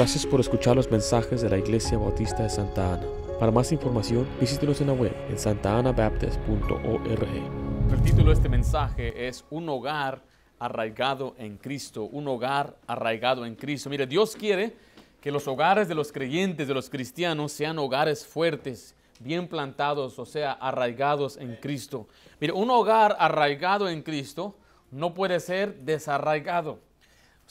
Gracias por escuchar los mensajes de la Iglesia Bautista de Santa Ana. Para más información, visítenos en la web en santaanabaptist.org. El título de este mensaje es Un hogar arraigado en Cristo. Un hogar arraigado en Cristo. Mire, Dios quiere que los hogares de los creyentes, de los cristianos, sean hogares fuertes, bien plantados, o sea, arraigados en Cristo. Mire, un hogar arraigado en Cristo no puede ser desarraigado.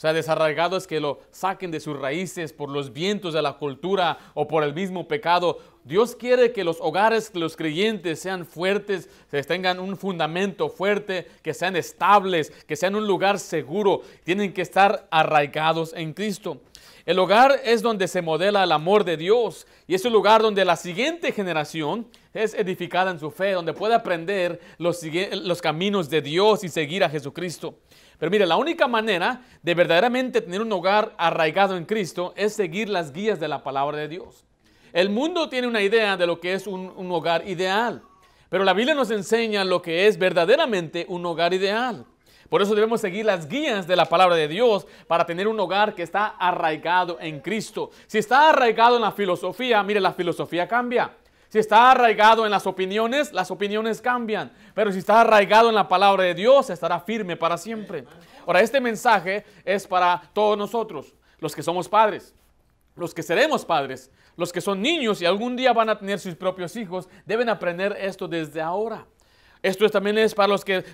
O sea, desarraigados que lo saquen de sus raíces por los vientos de la cultura o por el mismo pecado. Dios quiere que los hogares, los creyentes sean fuertes, que tengan un fundamento fuerte, que sean estables, que sean un lugar seguro. Tienen que estar arraigados en Cristo. El hogar es donde se modela el amor de Dios y es el lugar donde la siguiente generación es edificada en su fe, donde puede aprender los, los caminos de Dios y seguir a Jesucristo. Pero mire, la única manera de verdaderamente tener un hogar arraigado en Cristo es seguir las guías de la palabra de Dios. El mundo tiene una idea de lo que es un, hogar ideal, pero la Biblia nos enseña lo que es verdaderamente un hogar ideal. Por eso debemos seguir las guías de la palabra de Dios para tener un hogar que está arraigado en Cristo. Si está arraigado en la filosofía, mire, la filosofía cambia. Si está arraigado en las opiniones, las opiniones cambian. Pero si está arraigado en la palabra de Dios, estará firme para siempre. Ahora, este mensaje es para todos nosotros, los que somos padres, los que seremos padres, los que son niños y algún día van a tener sus propios hijos, deben aprender esto desde ahora. Esto también es para los que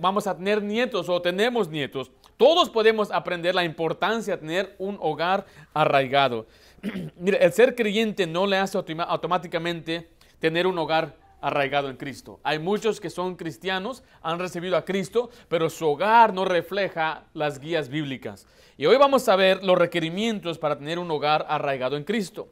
vamos a tener nietos o tenemos nietos. Todos podemos aprender la importancia de tener un hogar arraigado. el ser creyente no le hace automáticamente tener un hogar arraigado en Cristo. Hay muchos que son cristianos, han recibido a Cristo, pero su hogar no refleja las guías bíblicas. Y hoy vamos a ver los requerimientos para tener un hogar arraigado en Cristo.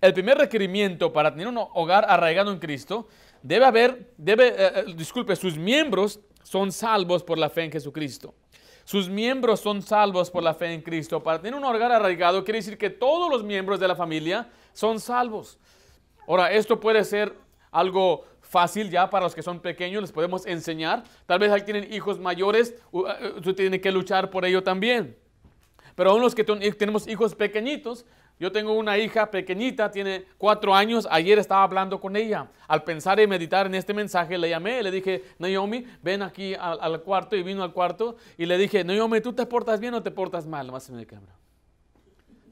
El primer requerimiento para tener un hogar arraigado en Cristo debe haber, debe, eh, eh, disculpe, sus miembros son salvos por la fe en Jesucristo. Sus miembros son salvos por la fe en Cristo. Para tener un hogar arraigado quiere decir que todos los miembros de la familia son salvos. Ahora, esto puede ser algo fácil ya para los que son pequeños, les podemos enseñar. Tal vez que tienen hijos mayores, eh, usted tiene que luchar por ello también. Pero aún los que eh, tenemos hijos pequeñitos, yo tengo una hija pequeñita, tiene cuatro años. Ayer estaba hablando con ella. Al pensar y meditar en este mensaje, le llamé, le dije, Naomi, ven aquí al, cuarto. Y vino al cuarto y le dije, Naomi, ¿tú te portas bien o te portas mal? más en me cámara.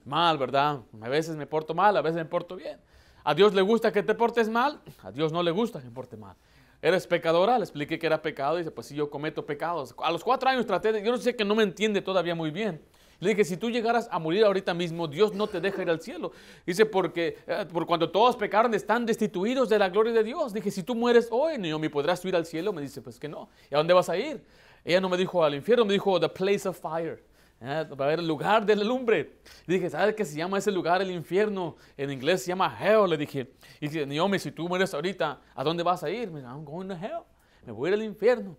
Mal, ¿verdad? A veces me porto mal, a veces me porto bien. A Dios le gusta que te portes mal, a Dios no le gusta que me porte mal. ¿Eres pecadora? Le expliqué que era pecado. Y dice, pues sí, yo cometo pecados. A los cuatro años traté de... Yo no sé que no me entiende todavía muy bien. Le dije, si tú llegaras a morir ahorita mismo, Dios no te deja ir al cielo. Dice, porque eh, por cuando todos pecaron están destituidos de la gloria de Dios. Dije, si tú mueres hoy, Naomi, ¿podrás ir al cielo? Me dice, pues que no. ¿Y a dónde vas a ir? Ella no me dijo al infierno, me dijo the place of fire. para ah, ver el lugar de la lumbre. dije, ¿sabes qué se llama ese lugar? El infierno. En inglés se llama hell, le dije. Y dije, Naomi, si tú mueres ahorita, ¿a dónde vas a ir? Me dice, I'm going to hell. Me voy a al infierno.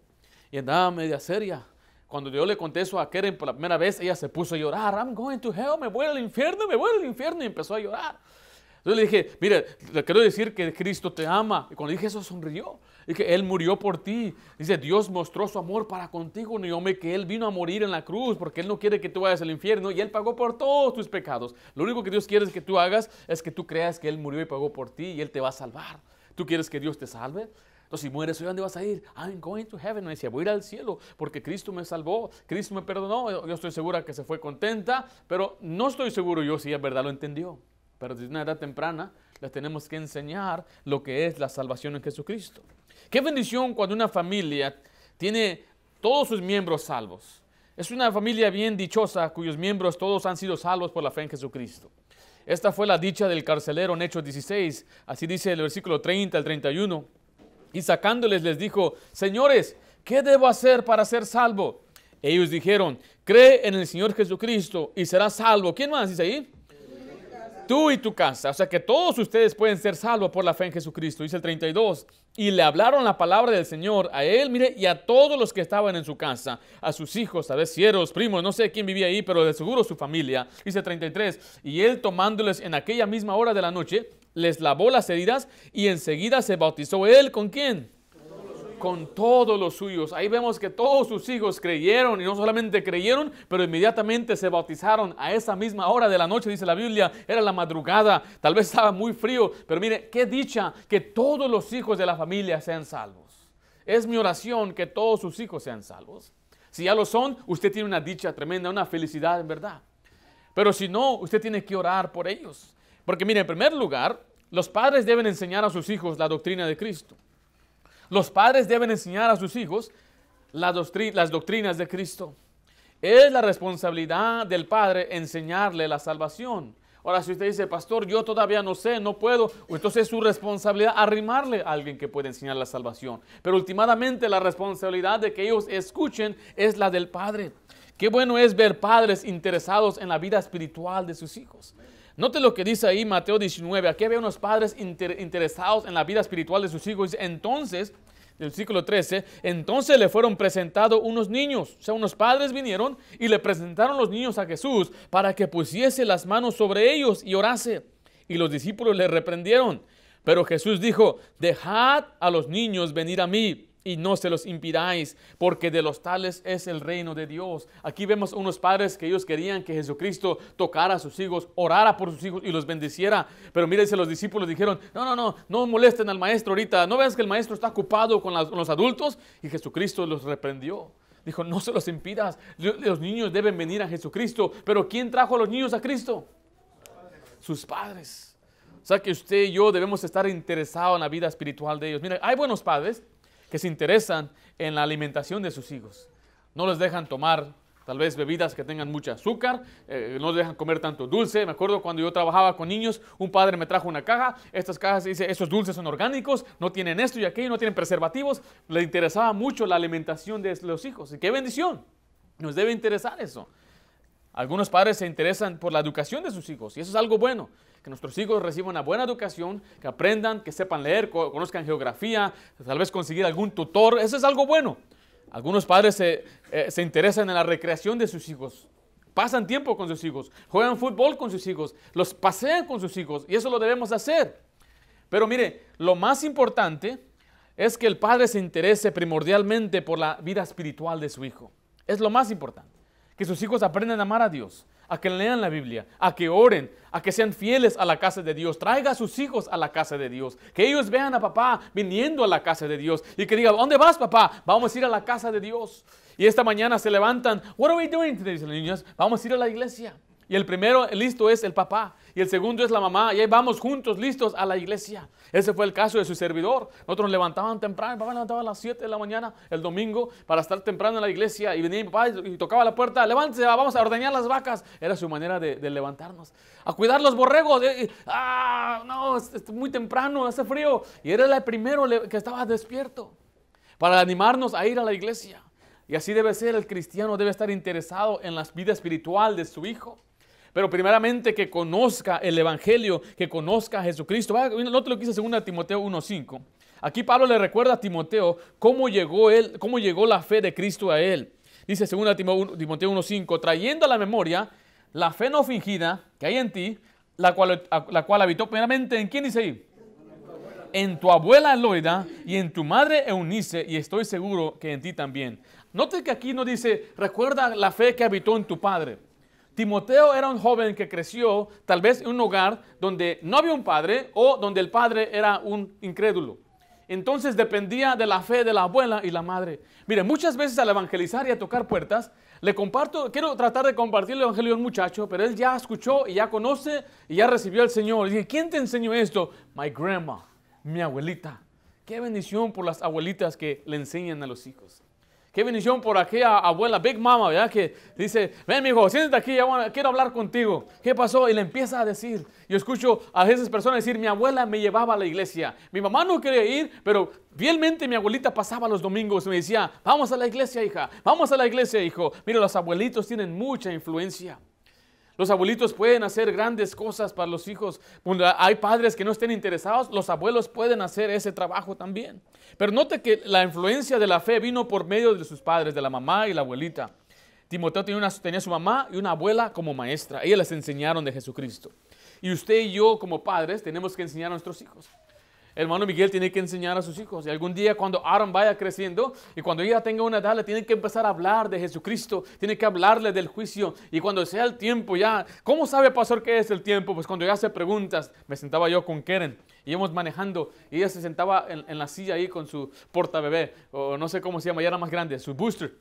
Y andaba media seria. Cuando yo le conté eso a Keren por la primera vez, ella se puso a llorar. I'm going to hell, me voy al infierno, me voy al infierno. Y empezó a llorar. Entonces le dije, mire, le quiero decir que Cristo te ama. Y cuando dije eso, sonrió. Dije, Él murió por ti. Dice, Dios mostró su amor para contigo, Naomi, que Él vino a morir en la cruz porque Él no quiere que tú vayas al infierno y Él pagó por todos tus pecados. Lo único que Dios quiere que tú hagas es que tú creas que Él murió y pagó por ti y Él te va a salvar. ¿Tú quieres que Dios te salve? Entonces, si mueres hoy, ¿dónde vas a ir? Ah, I'm going to heaven. Me decía, voy a ir al cielo porque Cristo me salvó, Cristo me perdonó. Yo estoy segura que se fue contenta, pero no estoy seguro yo si es verdad lo entendió. Pero desde una edad temprana les tenemos que enseñar lo que es la salvación en Jesucristo. Qué bendición cuando una familia tiene todos sus miembros salvos. Es una familia bien dichosa cuyos miembros todos han sido salvos por la fe en Jesucristo. Esta fue la dicha del carcelero en Hechos 16. Así dice el versículo 30 al 31. Y sacándoles les dijo, señores, ¿qué debo hacer para ser salvo? Ellos dijeron, cree en el Señor Jesucristo y serás salvo. ¿Quién más dice ahí? Tú y tu casa. O sea que todos ustedes pueden ser salvos por la fe en Jesucristo. Dice el 32. Y le hablaron la palabra del Señor a él, mire, y a todos los que estaban en su casa, a sus hijos, a siervos, primos, no sé quién vivía ahí, pero de seguro su familia. Dice el 33. Y él tomándoles en aquella misma hora de la noche, les lavó las heridas y enseguida se bautizó él con quién? con todos los suyos. Ahí vemos que todos sus hijos creyeron y no solamente creyeron, pero inmediatamente se bautizaron a esa misma hora de la noche, dice la Biblia. Era la madrugada, tal vez estaba muy frío, pero mire, qué dicha que todos los hijos de la familia sean salvos. Es mi oración que todos sus hijos sean salvos. Si ya lo son, usted tiene una dicha tremenda, una felicidad en verdad. Pero si no, usted tiene que orar por ellos. Porque mire, en primer lugar, los padres deben enseñar a sus hijos la doctrina de Cristo. Los padres deben enseñar a sus hijos las, doctrinas de Cristo. Es la responsabilidad del padre enseñarle la salvación. Ahora, si usted dice, pastor, yo todavía no sé, no puedo, entonces es su responsabilidad arrimarle a alguien que pueda enseñar la salvación. Pero últimamente la responsabilidad de que ellos escuchen es la del Padre. Qué bueno es ver padres interesados en la vida espiritual de sus hijos. Note lo que dice ahí Mateo 19. Aquí había unos padres interesados en la vida espiritual de sus hijos. Entonces, del siglo 13, entonces le fueron presentados unos niños, o sea, unos padres vinieron y le presentaron los niños a Jesús para que pusiese las manos sobre ellos y orase. Y los discípulos le reprendieron. Pero Jesús dijo, dejad a los niños venir a mí y no se los impidáis, porque de los tales es el reino de Dios. Aquí vemos unos padres que ellos querían que Jesucristo tocara a sus hijos, orara por sus hijos y los bendiciera. Pero mírense, los discípulos dijeron, no, no, no, no molesten al maestro ahorita, no veas que el maestro está ocupado con, los adultos. Y Jesucristo los reprendió. Dijo, no se los impidas, los niños deben venir a Jesucristo. Pero ¿quién trajo a los niños a Cristo? Sus padres. O sea que usted y yo debemos estar interesados en la vida espiritual de ellos. Mira, hay buenos padres, que se interesan en la alimentación de sus hijos. No les dejan tomar tal vez bebidas que tengan mucho azúcar, eh, no les dejan comer tanto dulce. Me acuerdo cuando yo trabajaba con niños, un padre me trajo una caja, estas cajas dice, esos dulces son orgánicos, no tienen esto y aquello, no tienen preservativos. Le interesaba mucho la alimentación de los hijos. Y qué bendición, nos debe interesar eso. Algunos padres se interesan por la educación de sus hijos y eso es algo bueno que nuestros hijos reciban una buena educación, que aprendan, que sepan leer, conozcan geografía, tal vez conseguir algún tutor. Eso es algo bueno. Algunos padres se, eh, se interesan en la recreación de sus hijos. Pasan tiempo con sus hijos, juegan fútbol con sus hijos, los pasean con sus hijos y eso lo debemos hacer. Pero mire, lo más importante es que el padre se interese primordialmente por la vida espiritual de su hijo. Es lo más importante. Que sus hijos aprendan a amar a Dios, a que lean la Biblia, a que oren, a que sean fieles a la casa de Dios. Traiga a sus hijos a la casa de Dios. Que ellos vean a papá viniendo a la casa de Dios y que diga, ¿dónde vas papá? Vamos a ir a la casa de Dios. Y esta mañana se levantan, what are we doing today? Dicen las niñas, vamos a ir a la iglesia. Y el primero listo es el papá. Y el segundo es la mamá. Y ahí vamos juntos listos a la iglesia. Ese fue el caso de su servidor. Nosotros nos levantaban temprano. El papá levantaba a las 7 de la mañana el domingo para estar temprano en la iglesia. Y venía mi papá y tocaba la puerta. Levántese, vamos a ordeñar las vacas. Era su manera de, levantarnos. A cuidar los borregos. Eh, ah, no, es, es muy temprano, hace frío. Y era el primero que estaba despierto para animarnos a ir a la iglesia. Y así debe ser, el cristiano debe estar interesado en la vida espiritual de su hijo. Pero primeramente que conozca el Evangelio, que conozca a Jesucristo. Vaya, no lo quise según a Timoteo 1.5. Aquí Pablo le recuerda a Timoteo cómo llegó, él, cómo llegó la fe de Cristo a él. Dice 2 Timoteo 1.5, trayendo a la memoria la fe no fingida que hay en ti, la cual, la cual habitó primeramente en quién dice ahí. En tu abuela Eloida y en tu madre Eunice, y estoy seguro que en ti también. Note que aquí no dice, recuerda la fe que habitó en tu padre. Timoteo era un joven que creció tal vez en un hogar donde no había un padre o donde el padre era un incrédulo. Entonces dependía de la fe de la abuela y la madre. Mire, muchas veces al evangelizar y a tocar puertas, le comparto, quiero tratar de compartir el evangelio a un muchacho, pero él ya escuchó y ya conoce y ya recibió al Señor. Y dije, ¿quién te enseñó esto? My grandma, mi abuelita. Qué bendición por las abuelitas que le enseñan a los hijos. Qué bendición por aquella abuela, Big Mama, ¿verdad? Que dice, ven, mi hijo, siéntate aquí, quiero hablar contigo. ¿Qué pasó? Y le empieza a decir. Yo escucho a esas personas decir, mi abuela me llevaba a la iglesia. Mi mamá no quería ir, pero fielmente mi abuelita pasaba los domingos y me decía, vamos a la iglesia, hija, vamos a la iglesia, hijo. Mira, los abuelitos tienen mucha influencia. Los abuelitos pueden hacer grandes cosas para los hijos. Hay padres que no estén interesados, los abuelos pueden hacer ese trabajo también. Pero note que la influencia de la fe vino por medio de sus padres, de la mamá y la abuelita. Timoteo tenía, una, su mamá y una abuela como maestra. Ellas les enseñaron de Jesucristo. Y usted y yo como padres tenemos que enseñar a nuestros hijos hermano Miguel tiene que enseñar a sus hijos. Y algún día cuando Aaron vaya creciendo y cuando ella tenga una edad, le tiene que empezar a hablar de Jesucristo, tiene que hablarle del juicio. Y cuando sea el tiempo ya, ¿cómo sabe pastor qué es el tiempo? Pues cuando ya hace preguntas, me sentaba yo con Keren y íbamos manejando y ella se sentaba en, la silla ahí con su porta bebé o no sé cómo se llama, ya era más grande, su booster.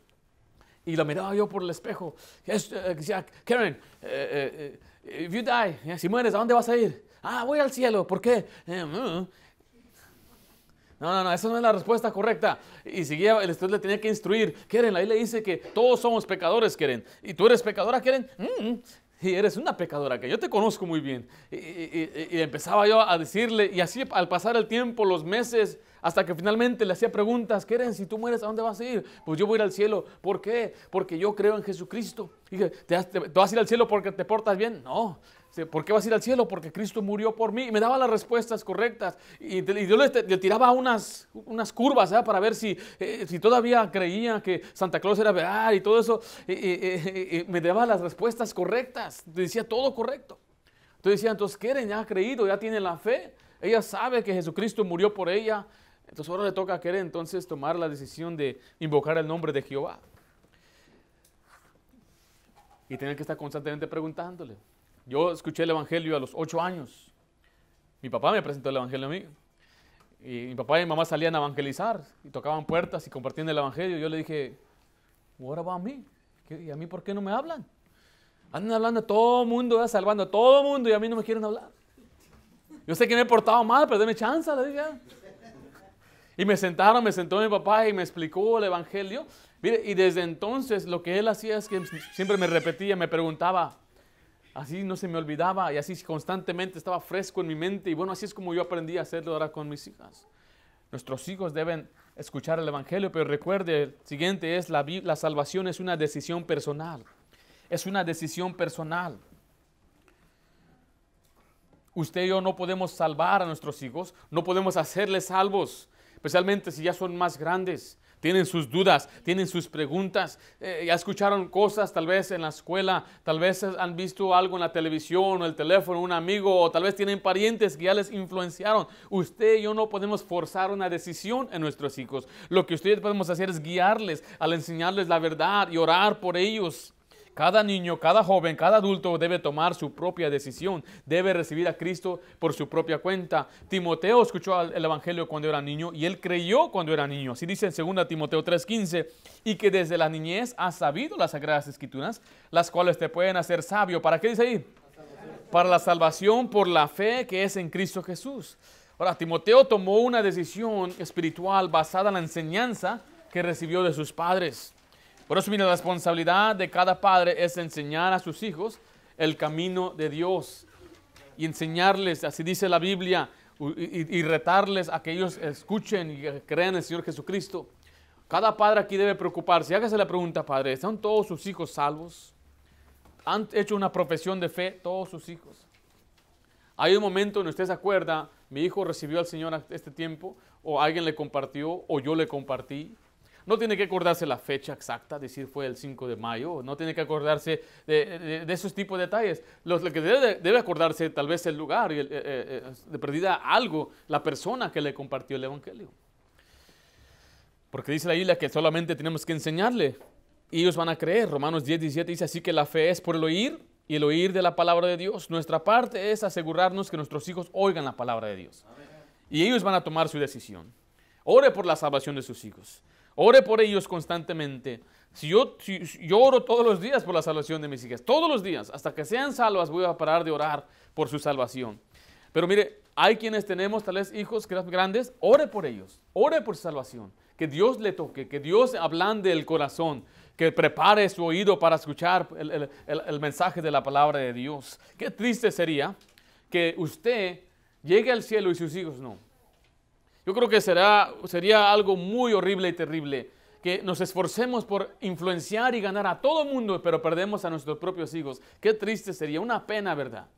Y la miraba yo por el espejo. Eh, decía, Karen, eh, eh, if you die, si mueres, ¿a dónde vas a ir? Ah, voy al cielo, ¿por qué? Mm, no, no, no, esa no es la respuesta correcta. Y seguía, el estudio le tenía que instruir. Keren, la le dice que todos somos pecadores, Keren. ¿Y tú eres pecadora, Keren? y eres una pecadora, que yo te conozco muy bien. Y, empezaba yo a decirle, y así al pasar el tiempo, los meses, hasta que finalmente le hacía preguntas, Keren, si tú mueres, ¿a dónde vas a ir? Pues yo voy al cielo. ¿Por qué? Porque yo creo en Jesucristo. Y dije, ¿te, vas, vas a ir al cielo porque te portas bien? No, este, ¿Por qué vas a ir al cielo? Porque Cristo murió por mí. Y me daba las respuestas correctas. Y, yo le, tiraba unas, curvas ¿eh? para ver eh, si, todavía creía que Santa Claus era verdad y todo eso. me daba las respuestas correctas. Decía todo correcto. Entonces decía, entonces Keren ya ha creído, ya tiene la fe. Ella sabe que Jesucristo murió por ella. Entonces ahora le toca a Keren entonces tomar la decisión de invocar el nombre de Jehová. Y tener que estar constantemente preguntándole. Yo escuché el Evangelio a los ocho años. Mi papá me presentó el Evangelio a mí. Y mi papá y mi mamá salían a evangelizar y tocaban puertas y compartían el Evangelio. Yo le dije, ahora va a ¿Y a mí por qué no me hablan? Andan hablando a todo mundo, salvando a todo el mundo y a mí no me quieren hablar. Yo sé que me he portado mal, pero déme chance, le dije. Y me sentaron, me sentó mi papá y me explicó el Evangelio. Mire, y desde entonces lo que él hacía es que siempre me repetía, me preguntaba, Así no se me olvidaba y así constantemente estaba fresco en mi mente. Y bueno, así es como yo aprendí a hacerlo ahora con mis hijas. Nuestros hijos deben escuchar el Evangelio, pero recuerde, el siguiente es la, la salvación es una decisión personal. Es una decisión personal. Usted y yo no podemos salvar a nuestros hijos, no podemos hacerles salvos, especialmente si ya son más grandes tienen sus dudas, tienen sus preguntas, eh, ya escucharon cosas tal vez en la escuela, tal vez han visto algo en la televisión o el teléfono, un amigo, o tal vez tienen parientes que ya les influenciaron. Usted y yo no podemos forzar una decisión en nuestros hijos. Lo que ustedes podemos hacer es guiarles al enseñarles la verdad y orar por ellos cada niño, cada joven, cada adulto debe tomar su propia decisión, debe recibir a Cristo por su propia cuenta. Timoteo escuchó el Evangelio cuando era niño y él creyó cuando era niño. Así dice en 2 Timoteo 3:15, y que desde la niñez ha sabido las sagradas escrituras, las cuales te pueden hacer sabio. ¿Para qué dice ahí? Para la salvación por la fe que es en Cristo Jesús. Ahora, Timoteo tomó una decisión espiritual basada en la enseñanza que recibió de sus padres. Por eso, la responsabilidad de cada padre es enseñar a sus hijos el camino de Dios y enseñarles, así dice la Biblia, y, retarles a que ellos escuchen y crean en el Señor Jesucristo. Cada padre aquí debe preocuparse. Hágase la pregunta, padre, ¿están todos sus hijos salvos? ¿Han hecho una profesión de fe todos sus hijos? Hay un momento en usted se acuerda, mi hijo recibió al Señor a este tiempo, o alguien le compartió, o yo le compartí, no tiene que acordarse la fecha exacta, decir fue el 5 de mayo, no tiene que acordarse de, esos tipos de detalles. Lo, que debe, acordarse tal vez el lugar, y eh, eh, eh, de perdida algo, la persona que le compartió el Evangelio. Porque dice la isla que solamente tenemos que enseñarle y ellos van a creer. Romanos 10, 17 dice así que la fe es por el oír y el oír de la palabra de Dios. Nuestra parte es asegurarnos que nuestros hijos oigan la palabra de Dios. Y ellos van a tomar su decisión. Ore por la salvación de sus hijos. Ore por ellos constantemente. Si yo, yo oro todos los días por la salvación de mis hijas, todos los días, hasta que sean salvas, voy a parar de orar por su salvación. Pero mire, hay quienes tenemos tal vez hijos grandes, ore por ellos, ore por su salvación, que Dios le toque, que Dios ablande el corazón, que prepare su oído para escuchar el mensaje de la palabra de Dios. Qué triste sería que usted llegue al cielo y sus hijos no. Yo creo que será, sería algo muy horrible y terrible que nos esforcemos por influenciar y ganar a todo mundo, pero perdemos a nuestros propios hijos. Qué triste sería, una pena, ¿verdad?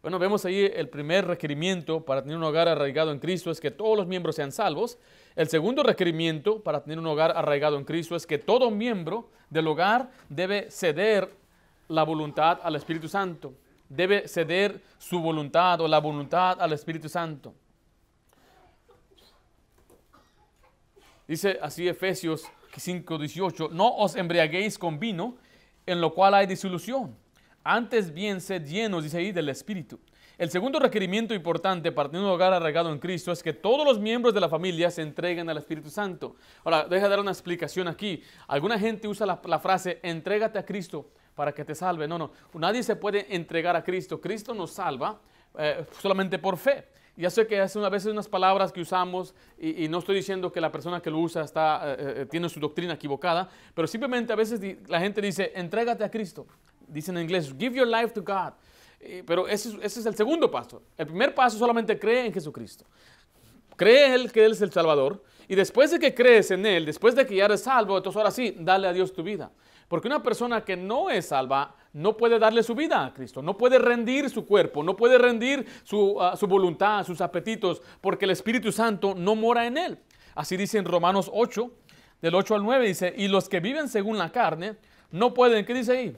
Bueno, vemos ahí el primer requerimiento para tener un hogar arraigado en Cristo es que todos los miembros sean salvos. El segundo requerimiento para tener un hogar arraigado en Cristo es que todo miembro del hogar debe ceder la voluntad al Espíritu Santo. Debe ceder su voluntad o la voluntad al Espíritu Santo. Dice así Efesios 5:18, no os embriaguéis con vino, en lo cual hay disolución. Antes bien sed llenos, dice ahí, del Espíritu. El segundo requerimiento importante para tener un hogar arraigado en Cristo es que todos los miembros de la familia se entreguen al Espíritu Santo. Ahora, deja dar una explicación aquí. Alguna gente usa la, frase, entrégate a Cristo para que te salve. No, no, nadie se puede entregar a Cristo. Cristo nos salva eh, solamente por fe. Ya sé que hace una, a veces unas palabras que usamos y, no estoy diciendo que la persona que lo usa está, eh, eh, tiene su doctrina equivocada, pero simplemente a veces la gente dice, entrégate a Cristo. Dicen en inglés, give your life to God. pero ese, es el segundo paso. El primer paso solamente cree en Jesucristo. Cree en Él que Él es el Salvador. Y después de que crees en Él, después de que ya eres salvo, entonces ahora sí, dale a Dios tu vida. Porque una persona que no es salva no puede darle su vida a Cristo, no puede rendir su cuerpo, no puede rendir su, ah, voluntad, sus apetitos, porque el Espíritu Santo no mora en él. Así dice en Romanos 8, del 8 al 9, dice, y los que viven según la carne, no pueden, ¿qué dice ahí?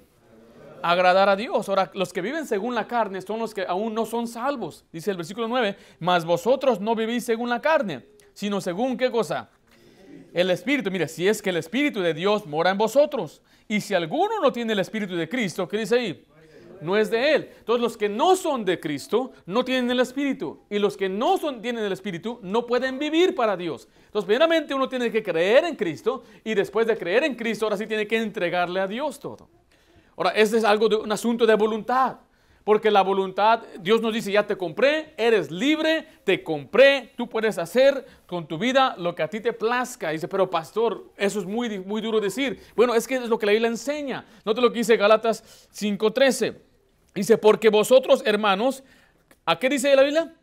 agradar a Dios. Ahora, los que viven según la carne son los que aún no son salvos. Dice el versículo 9, mas vosotros no vivís según la carne, sino según qué cosa? El Espíritu, mire, si es que el Espíritu de Dios mora en vosotros. Y si alguno no tiene el Espíritu de Cristo, ¿qué dice ahí? No es de Él. Entonces los que no son de Cristo no tienen el Espíritu. Y los que no son, tienen el Espíritu no pueden vivir para Dios. Entonces primeramente uno tiene que creer en Cristo y después de creer en Cristo ahora sí tiene que entregarle a Dios todo. Ahora, este es algo de un asunto de voluntad. Porque la voluntad, Dios nos dice, ya te compré, eres libre, te compré, tú puedes hacer con tu vida lo que a ti te plazca. Dice, pero pastor, eso es muy, muy duro decir. Bueno, es que es lo que la Biblia enseña. Note lo que dice Galatas 5.13. Dice, porque vosotros, hermanos, ¿a qué dice la Biblia?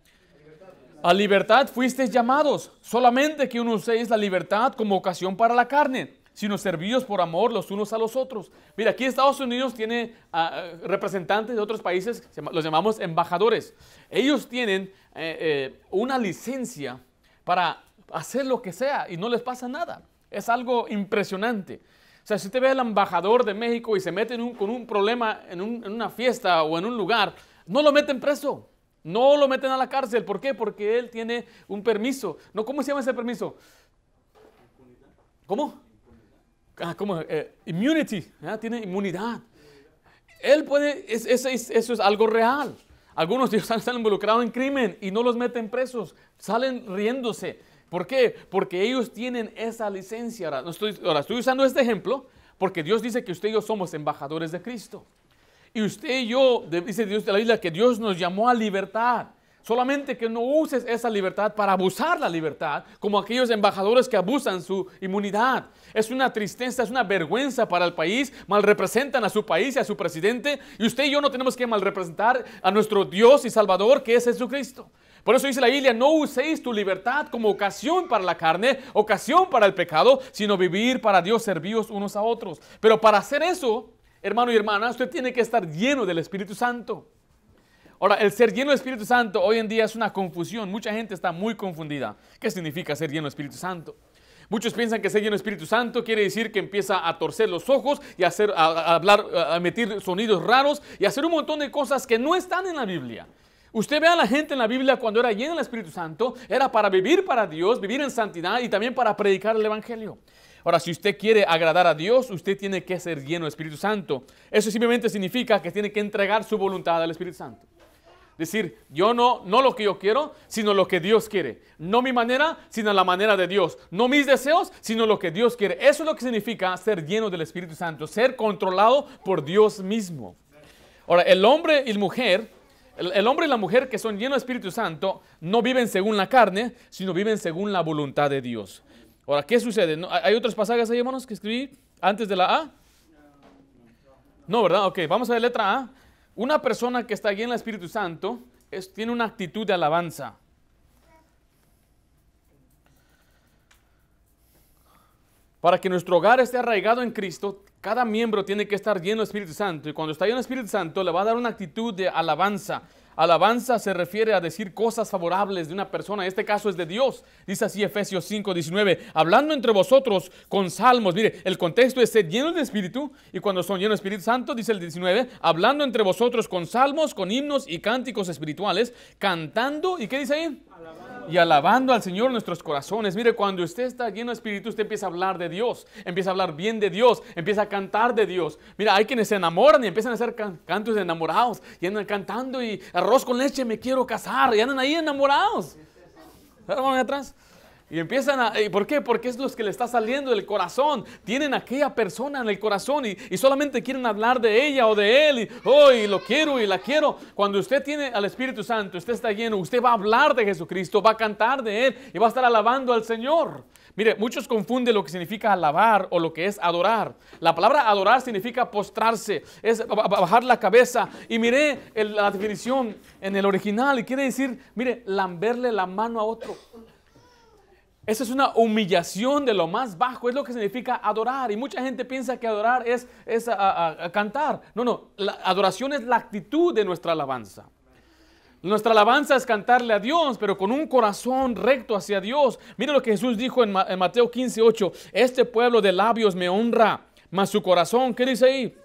A libertad fuisteis llamados, solamente que uno uséis la libertad como ocasión para la carne, sino servidos por amor los unos a los otros. Mira, aquí en Estados Unidos tiene ah, ah, representantes de otros países, los llamamos embajadores. Ellos tienen eh, eh, una licencia para hacer lo que sea y no les pasa nada. Es algo impresionante. O sea, si usted ve al embajador de México y se mete con un problema en, una fiesta o en un lugar, no lo meten preso. No lo meten a la cárcel. ¿Por qué? Porque él tiene un permiso. No, ¿Cómo se llama ese permiso? ¿Cómo? ah, ¿cómo? Eh, immunity, ¿eh? tiene inmunidad. Él puede, eso es algo real. Algunos de ellos están involucrados en crimen y no los meten presos, salen riéndose. ¿Por qué? Porque ellos tienen esa licencia. Ahora, estoy, ahora estoy usando este ejemplo porque Dios dice que usted y yo somos embajadores de Cristo. Y usted y yo, dice Dios de la isla, que Dios nos llamó a libertad. Solamente que no uses esa libertad para abusar la libertad, como aquellos embajadores que abusan su inmunidad. Es una tristeza, es una vergüenza para el país, mal representan a su país y a su presidente, y usted y yo no tenemos que mal representar a nuestro Dios y Salvador, que es Jesucristo. Por eso dice la Biblia, no uséis tu libertad como ocasión para la carne, ocasión para el pecado, sino vivir para Dios, servíos unos a otros. Pero para hacer eso, hermano y hermana, usted tiene que estar lleno del Espíritu Santo. Ahora, el ser lleno del Espíritu Santo hoy en día es una confusión. Mucha gente está muy confundida. ¿Qué significa ser lleno del Espíritu Santo? Muchos piensan que ser lleno del Espíritu Santo quiere decir que empieza a torcer los ojos y a, hacer, a, hablar, a emitir sonidos raros y hacer un montón de cosas que no están en la Biblia. Usted ve a la gente en la Biblia cuando era lleno del Espíritu Santo, era para vivir para Dios, vivir en santidad y también para predicar el Evangelio. Ahora, si usted quiere agradar a Dios, usted tiene que ser lleno del Espíritu Santo. Eso simplemente significa que tiene que entregar su voluntad al Espíritu Santo. Decir, yo no, no lo que yo quiero, sino lo que Dios quiere. No mi manera, sino la manera de Dios. No mis deseos, sino lo que Dios quiere. Eso es lo que significa ser lleno del Espíritu Santo, ser controlado por Dios mismo. Ahora, el hombre y la mujer, el, hombre y la mujer que son llenos del Espíritu Santo, no viven según la carne, sino viven según la voluntad de Dios. Ahora, ¿qué sucede? ¿Hay otras pasajes ahí, hermanos, que escribí antes de la A? No, ¿verdad? Ok, vamos a la letra A. Una persona que está llena del Espíritu Santo tiene una actitud de alabanza. Para que nuestro hogar esté arraigado en Cristo, cada miembro tiene que estar lleno del Espíritu Santo. Y cuando está lleno del Espíritu Santo, le va a dar una actitud de alabanza. Alabanza se refiere a decir cosas favorables de una persona, este caso es de Dios. Dice así Efesios 5, 19, hablando entre vosotros con salmos. Mire, el contexto es ser lleno de espíritu y cuando son llenos de Espíritu Santo, dice el 19, hablando entre vosotros con salmos, con himnos y cánticos espirituales, cantando, ¿y qué dice ahí? y alabando al Señor nuestros corazones. Mire, cuando usted está lleno de espíritu, usted empieza a hablar de Dios, empieza a hablar bien de Dios, empieza a cantar de Dios. Mira, hay quienes se enamoran y empiezan a hacer cantos enamorados y andan cantando y arroz con leche, me quiero casar, y andan ahí enamorados. ¿Vamos atrás? Y empiezan a... ¿y ¿Por qué? Porque es lo que le está saliendo del corazón. Tienen aquella persona en el corazón y, solamente quieren hablar de ella o de él. Y, oh, lo quiero y la quiero. Cuando usted tiene al Espíritu Santo, usted está lleno, usted va a hablar de Jesucristo, va a cantar de él y va a estar alabando al Señor. Mire, muchos confunden lo que significa alabar o lo que es adorar. La palabra adorar significa postrarse, es bajar la cabeza. Y mire la definición en el original y quiere decir, mire, lamberle la mano a otro. Esa es una humillación de lo más bajo, es lo que significa adorar. Y mucha gente piensa que adorar es, ah, ah, ah, cantar. No, no, la adoración es la actitud de nuestra alabanza. Nuestra alabanza es cantarle a Dios, pero con un corazón recto hacia Dios. Mira lo que Jesús dijo en, Mateo 15, 8. Este pueblo de labios me honra, mas su corazón, ¿qué dice ahí?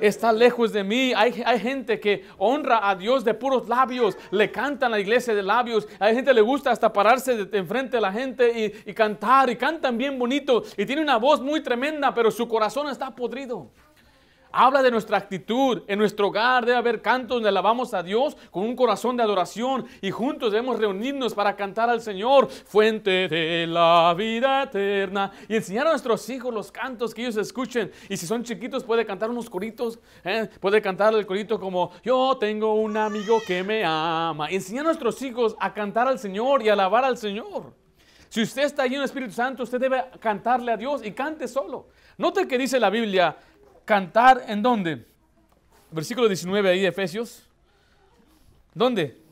está lejos de mí. Hay, gente que honra a Dios de puros labios, le cantan a la iglesia de labios. Hay gente que le gusta hasta pararse de, enfrente de la gente y, y cantar, y cantan bien bonito, y tiene una voz muy tremenda, pero su corazón está podrido. Habla de nuestra actitud. En nuestro hogar debe haber cantos donde alabamos a Dios con un corazón de adoración y juntos debemos reunirnos para cantar al Señor, fuente de la vida eterna, y enseñar a nuestros hijos los cantos que ellos escuchen. Y si son chiquitos, puede cantar unos coritos, ¿eh? puede cantar el corito como Yo tengo un amigo que me ama. Enseñar a nuestros hijos a cantar al Señor y alabar al Señor. Si usted está en el Espíritu Santo, usted debe cantarle a Dios y cante solo. Note que dice la Biblia, cantar en dónde? Versículo 19 ahí de Efesios. ¿Dónde?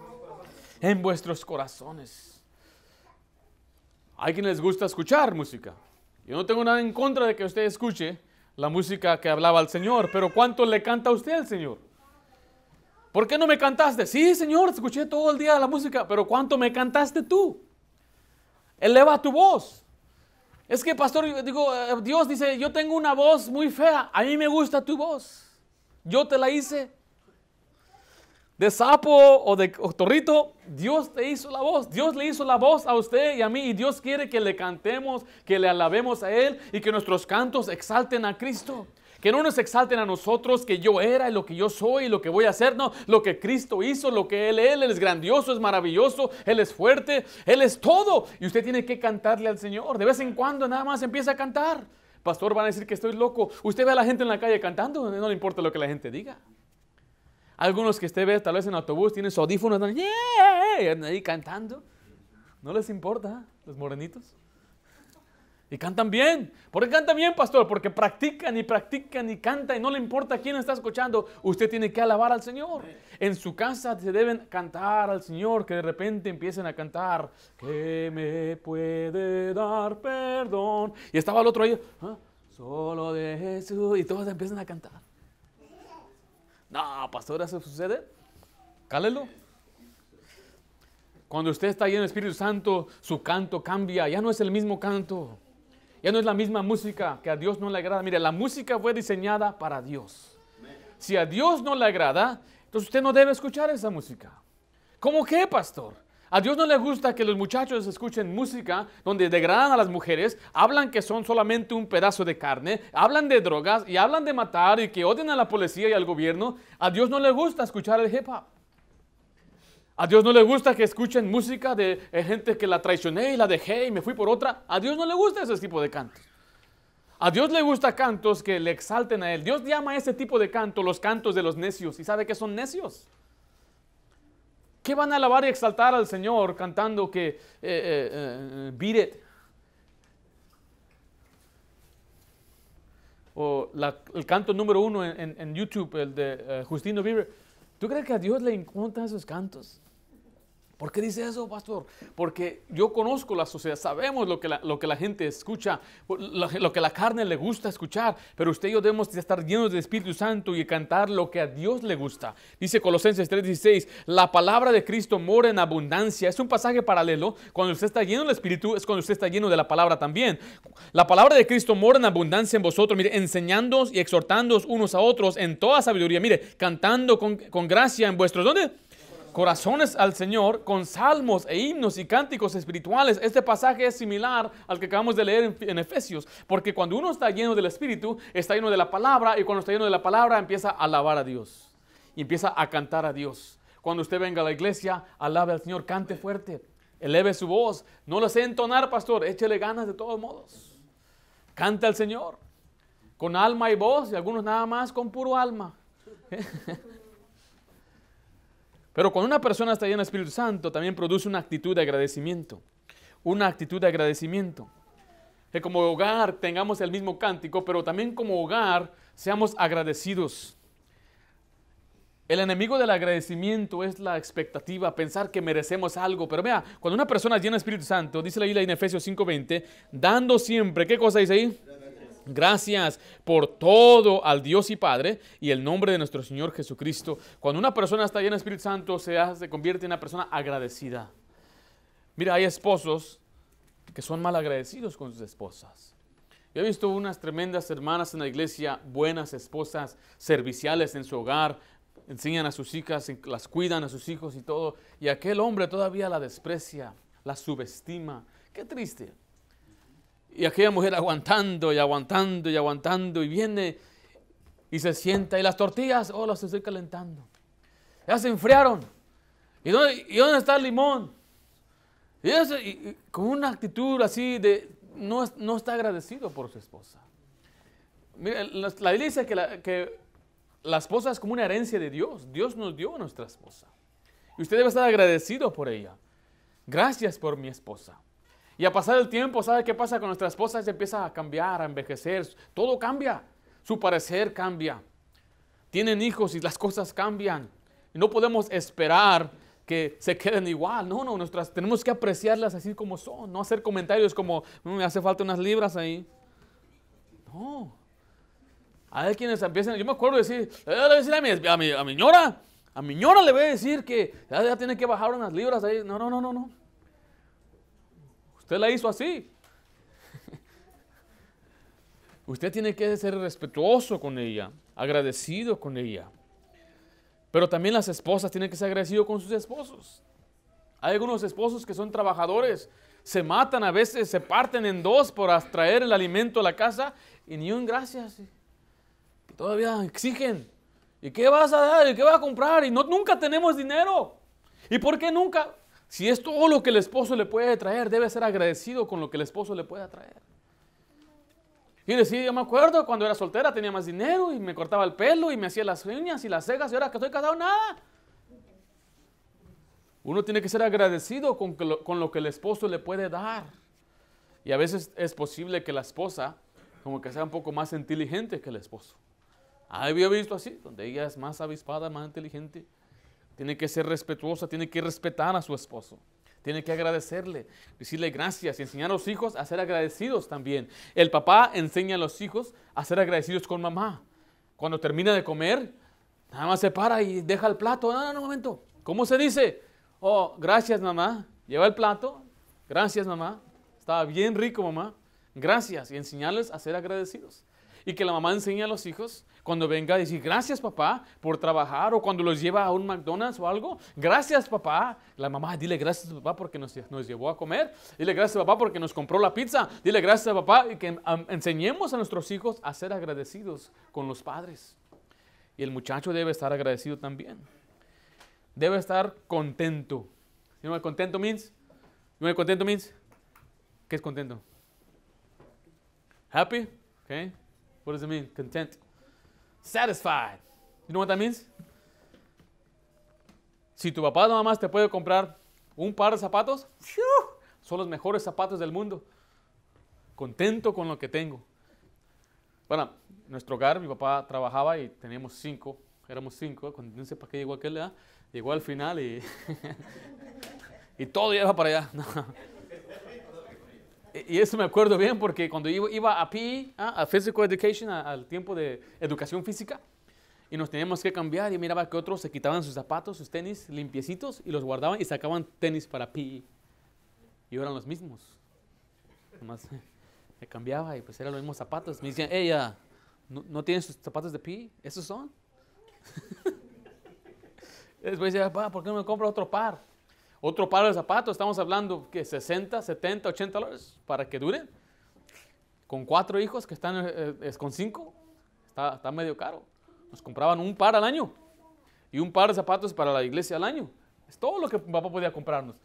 En vuestros corazones. Hay quienes les gusta escuchar música. Yo no tengo nada en contra de que usted escuche la música que hablaba el Señor, pero ¿cuánto le canta a usted al Señor? ¿Por qué no me cantaste? Sí, Señor, escuché todo el día la música, pero ¿cuánto me cantaste tú? Eleva tu voz. Es que, pastor, digo, eh, Dios dice, yo tengo una voz muy fea, a mí me gusta tu voz, yo te la hice. De sapo o de torrito, Dios te hizo la voz, Dios le hizo la voz a usted y a mí, y Dios quiere que le cantemos, que le alabemos a Él y que nuestros cantos exalten a Cristo. Que no nos exalten a nosotros que yo era lo que yo soy y lo que voy a hacer. No, lo que Cristo hizo, lo que Él, Él, Él es grandioso, es maravilloso, Él es fuerte, Él es todo. Y usted tiene que cantarle al Señor. De vez en cuando nada más empieza a cantar. Pastor, van a decir que estoy loco. Usted ve a la gente en la calle cantando, no le importa lo que la gente diga. Algunos que usted ve tal vez en autobús tienen audífonos, ahí cantando. No les importa, los morenitos. Y cantan bien. ¿Por qué cantan bien, pastor? Porque practican y practican y cantan y no le importa quién está escuchando. Usted tiene que alabar al Señor. En su casa se deben cantar al Señor, que de repente empiecen a cantar. Que me puede dar perdón. Y estaba el otro ahí, ¿Ah? solo de Jesús. Y todos empiezan a cantar. No, pastor, eso sucede. Cálelo. Cuando usted está en el Espíritu Santo, su canto cambia. Ya no es el mismo canto. Ya no es la misma música que a Dios no le agrada. Mire, la música fue diseñada para Dios. Si a Dios no le agrada, entonces usted no debe escuchar esa música. ¿Cómo qué, pastor? A Dios no le gusta que los muchachos escuchen música donde degradan a las mujeres, hablan que son solamente un pedazo de carne, hablan de drogas y hablan de matar y que odian a la policía y al gobierno. A Dios no le gusta escuchar el hip hop. A Dios no le gusta que escuchen música de eh, gente que la traicioné y la dejé y me fui por otra. A Dios no le gusta ese tipo de cantos. A Dios le gusta cantos que le exalten a Él. Dios llama a ese tipo de canto los cantos de los necios. ¿Y sabe que son necios? ¿Qué van a alabar y exaltar al Señor cantando que eh, eh, eh O el canto número uno en, YouTube, el de Justino Bieber. ¿Tú crees que a Dios le encantan esos cantos? ¿Por qué dice eso, pastor? Porque yo conozco la sociedad, sabemos lo que la, lo que la gente escucha, lo, que la carne le gusta escuchar, pero usted y yo debemos estar llenos del Espíritu Santo y cantar lo que a Dios le gusta. Dice Colosenses 3:16, la palabra de Cristo mora en abundancia. Es un pasaje paralelo. Cuando usted está lleno del Espíritu es cuando usted está lleno de la palabra también. La palabra de Cristo mora en abundancia en vosotros, mire, enseñándoos y exhortándoos unos a otros en toda sabiduría, mire, cantando con, con gracia en vuestros... ¿Dónde? corazones al Señor con salmos e himnos y cánticos espirituales. Este pasaje es similar al que acabamos de leer en, Efesios, porque cuando uno está lleno del Espíritu, está lleno de la palabra, y cuando está lleno de la palabra empieza a alabar a Dios, y empieza a cantar a Dios. Cuando usted venga a la iglesia, alabe al Señor, cante fuerte, eleve su voz, no lo sé entonar, pastor, échele ganas de todos modos. cante al Señor, con alma y voz, y algunos nada más con puro alma. Pero cuando una persona está llena de Espíritu Santo, también produce una actitud de agradecimiento. Una actitud de agradecimiento. Que como hogar tengamos el mismo cántico, pero también como hogar seamos agradecidos. El enemigo del agradecimiento es la expectativa, pensar que merecemos algo. Pero vea, cuando una persona llena de Espíritu Santo, dice la Biblia en Efesios 5:20, dando siempre, ¿qué cosa dice ahí? Gracias por todo al Dios y Padre y el nombre de nuestro Señor Jesucristo. Cuando una persona está llena de Espíritu Santo, se, convierte en una persona agradecida. Mira, hay esposos que son mal agradecidos con sus esposas. Yo he visto unas tremendas hermanas en la iglesia, buenas esposas, serviciales en su hogar, enseñan a sus hijas, las cuidan a sus hijos y todo, y aquel hombre todavía la desprecia, la subestima. Qué triste. Y aquella mujer aguantando y aguantando y aguantando y viene y se sienta y las tortillas, oh, las estoy calentando. Ya se enfriaron. ¿Y dónde, y dónde está el limón? Y, eso, con una actitud así de no, no, está agradecido por su esposa. la, Biblia dice que la, que la esposa es como una herencia de Dios. Dios nos dio a nuestra esposa. Y usted debe estar agradecido por ella. Gracias por mi esposa. Y a pasar el tiempo, ¿sabe qué pasa con nuestra esposa? Se empieza a cambiar, a envejecer. Todo cambia. Su parecer cambia. Tienen hijos y las cosas cambian. no podemos esperar que se queden igual. No, no, nuestras, tenemos que apreciarlas así como son. No hacer comentarios como, mm, me hace falta unas libras ahí. No. Hay quienes empiezan, yo me acuerdo de decir, eh, a decir a mi, a a mi a le voy a decir que ya, tiene que bajar unas libras ahí. No, no, no, no, no. Usted la hizo así. Usted tiene que ser respetuoso con ella, agradecido con ella. Pero también las esposas tienen que ser agradecidas con sus esposos. Hay algunos esposos que son trabajadores, se matan a veces, se parten en dos por traer el alimento a la casa y ni un gracias. Y todavía exigen. ¿Y qué vas a dar? ¿Y qué vas a comprar? Y no, nunca tenemos dinero. ¿Y por qué nunca? Si es todo lo que el esposo le puede traer, debe ser agradecido con lo que el esposo le pueda traer. Y decía, yo me acuerdo cuando era soltera tenía más dinero y me cortaba el pelo y me hacía las uñas y las cejas y ahora que estoy casado, nada. Uno tiene que ser agradecido con, lo, con lo que el esposo le puede dar. Y a veces es posible que la esposa como que sea un poco más inteligente que el esposo. Ah, había visto así, donde ella es más avispada, más inteligente. Tiene que ser respetuosa, tiene que respetar a su esposo. Tiene que agradecerle, decirle gracias y enseñar a los hijos a ser agradecidos también. El papá enseña a los hijos a ser agradecidos con mamá. Cuando termina de comer, nada más se para y deja el plato. No, no, no, un momento. ¿Cómo se dice? Oh, gracias mamá. Lleva el plato. Gracias mamá. Estaba bien rico mamá. Gracias. Y enseñarles a ser agradecidos. Y que la mamá enseñe a los hijos cuando venga a decir, gracias papá por trabajar o cuando los lleva a un McDonald's o algo, gracias papá. La mamá, dile gracias papá porque nos, llevó a comer. Dile gracias papá porque nos compró la pizza. Dile gracias papá y que enseñemos a nuestros hijos a ser agradecidos con los padres. Y el muchacho debe estar agradecido también. Debe estar contento. ¿Y no contento means? ¿Y contento means? ¿Qué es contento? Happy? Okay. What does it mean? Content satisfied. You know what that means? Si tu papá nada más te puede comprar un par de zapatos, son los mejores zapatos del mundo. Contento con lo que tengo. Bueno, nuestro hogar mi papá trabajaba y teníamos cinco, éramos cinco, cuando no sé para qué llegó aquel, edad, llegó al final y, y todo lleva para allá. Y eso me acuerdo bien porque cuando iba a PE, ¿ah? a Physical Education, al tiempo de educación física, y nos teníamos que cambiar y miraba que otros se quitaban sus zapatos, sus tenis limpiecitos y los guardaban y sacaban tenis para PE. Y eran los mismos. Nomás me cambiaba y pues eran los mismos zapatos. Me decían, ella, ¿no, ¿no tienes zapatos de PE? ¿Esos son? Después decía, ¿por qué no me compro otro par? Otro par de zapatos, estamos hablando que 60, 70, 80 dólares para que duren. Con cuatro hijos que están eh, eh, es con cinco, está, está medio caro. Nos compraban un par al año y un par de zapatos para la iglesia al año. Es todo lo que papá podía comprarnos.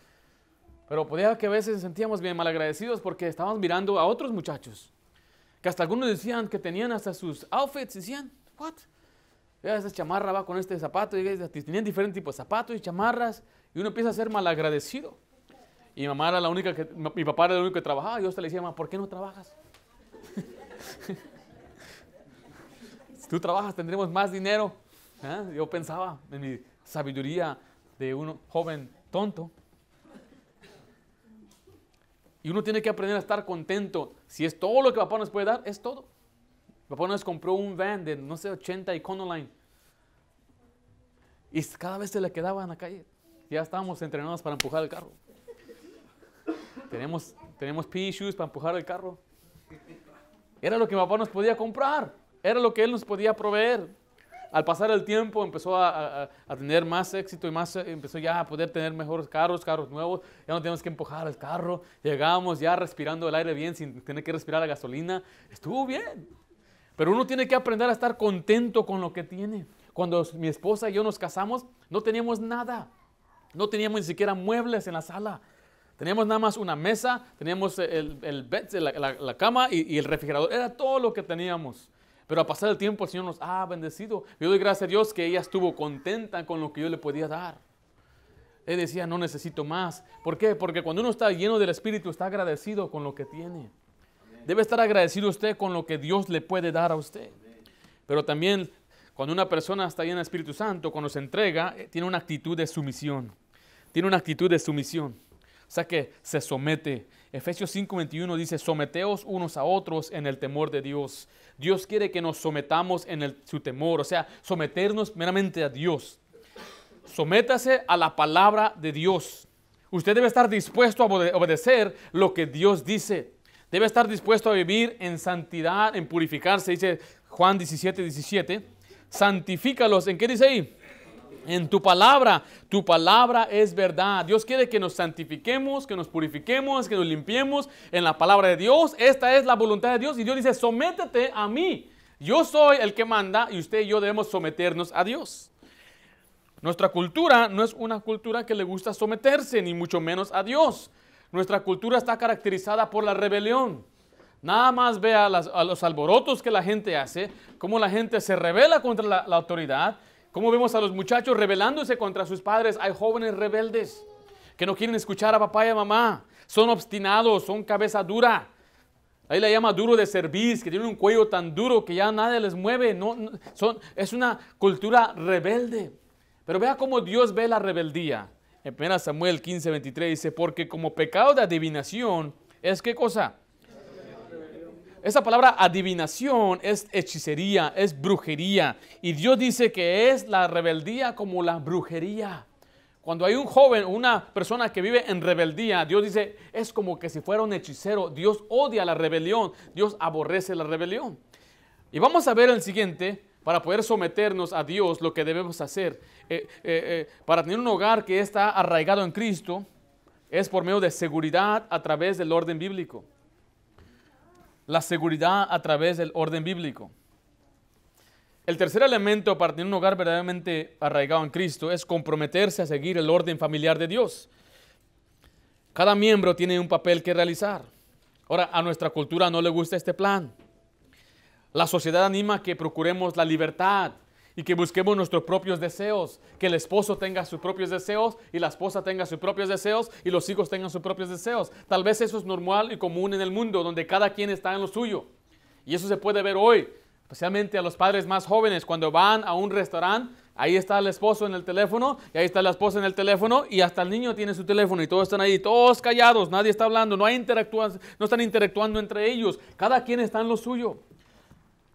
Pero podía que a veces nos sentíamos bien malagradecidos porque estábamos mirando a otros muchachos. Que hasta algunos decían que tenían hasta sus outfits. Decían, ¿what? esa chamarra va con este zapato. Y tenían diferentes tipos de zapatos y chamarras. Y uno empieza a ser malagradecido. Y mi mamá era la única que, mi papá era el único que trabajaba. Yo hasta le decía, mamá, ¿por qué no trabajas? si tú trabajas tendremos más dinero. ¿eh? Yo pensaba en mi sabiduría de un joven tonto. Y uno tiene que aprender a estar contento. Si es todo lo que papá nos puede dar, es todo. Papá nos compró un van de, no sé, 80 Econoline. Y cada vez se le quedaba en la calle ya estábamos entrenados para empujar el carro. Tenemos, tenemos shoes para empujar el carro. Era lo que mi papá nos podía comprar, era lo que él nos podía proveer. Al pasar el tiempo empezó a, a, tener más éxito y más empezó ya a poder tener mejores carros, carros nuevos. Ya no teníamos que empujar el carro. Llegábamos ya respirando el aire bien sin tener que respirar la gasolina. Estuvo bien. Pero uno tiene que aprender a estar contento con lo que tiene. Cuando mi esposa y yo nos casamos, no teníamos nada. No teníamos ni siquiera muebles en la sala. Teníamos nada más una mesa, teníamos el, bed, la, cama y, y, el refrigerador. Era todo lo que teníamos. Pero a pasar el tiempo el Señor nos ha bendecido. Yo doy gracias a Dios que ella estuvo contenta con lo que yo le podía dar. Él decía, no necesito más. ¿Por qué? Porque cuando uno está lleno del Espíritu está agradecido con lo que tiene. Debe estar agradecido usted con lo que Dios le puede dar a usted. Pero también cuando una persona está llena el Espíritu Santo, cuando se entrega, eh, tiene una actitud de sumisión. Tiene una actitud de sumisión. O sea que se somete. Efesios 5:21 dice, someteos unos a otros en el temor de Dios. Dios quiere que nos sometamos en su temor, o sea, someternos meramente a Dios. Sométase a la palabra de Dios. Usted debe estar dispuesto a obedecer lo que Dios dice. Debe estar dispuesto a vivir en santidad, en purificarse, dice Juan 17, 17 santifícalos. ¿En qué dice ahí? En tu palabra, tu palabra es verdad. Dios quiere que nos santifiquemos, que nos purifiquemos, que nos limpiemos en la palabra de Dios. Esta es la voluntad de Dios. Y Dios dice, sométete a mí. Yo soy el que manda y usted y yo debemos someternos a Dios. Nuestra cultura no es una cultura que le gusta someterse, ni mucho menos a Dios. Nuestra cultura está caracterizada por la rebelión. Nada más vea a, los alborotos que la gente hace, cómo la gente se revela contra la, autoridad, cómo vemos a los muchachos rebelándose contra sus padres. Hay jóvenes rebeldes que no quieren escuchar a papá y a mamá, son obstinados, son cabeza dura. Ahí la llama duro de cerviz, que tienen un cuello tan duro que ya nadie les mueve. No, son, es una cultura rebelde. Pero vea cómo Dios ve la rebeldía. En 1 Samuel 15, 23 dice, porque como pecado de adivinación es qué cosa? Esa palabra adivinación es hechicería, es brujería. Y Dios dice que es la rebeldía como la brujería. Cuando hay un joven, una persona que vive en rebeldía, Dios dice, es como que si fuera un hechicero. Dios odia la rebelión, Dios aborrece la rebelión. Y vamos a ver el siguiente, para poder someternos a Dios, lo que debemos hacer. Eh, eh, eh, para tener un hogar que está arraigado en Cristo, es por medio de seguridad a través del orden bíblico la seguridad a través del orden bíblico. El tercer elemento para tener un hogar verdaderamente arraigado en Cristo es comprometerse a seguir el orden familiar de Dios. Cada miembro tiene un papel que realizar. Ahora, a nuestra cultura no le gusta este plan. La sociedad anima que procuremos la libertad, y que busquemos nuestros propios deseos, que el esposo tenga sus propios deseos y la esposa tenga sus propios deseos y los hijos tengan sus propios deseos. Tal vez eso es normal y común en el mundo, donde cada quien está en lo suyo. Y eso se puede ver hoy, especialmente a los padres más jóvenes, cuando van a un restaurante, ahí está el esposo en el teléfono y ahí está la esposa en el teléfono y hasta el niño tiene su teléfono y todos están ahí, todos callados, nadie está hablando, no, hay no están interactuando entre ellos, cada quien está en lo suyo.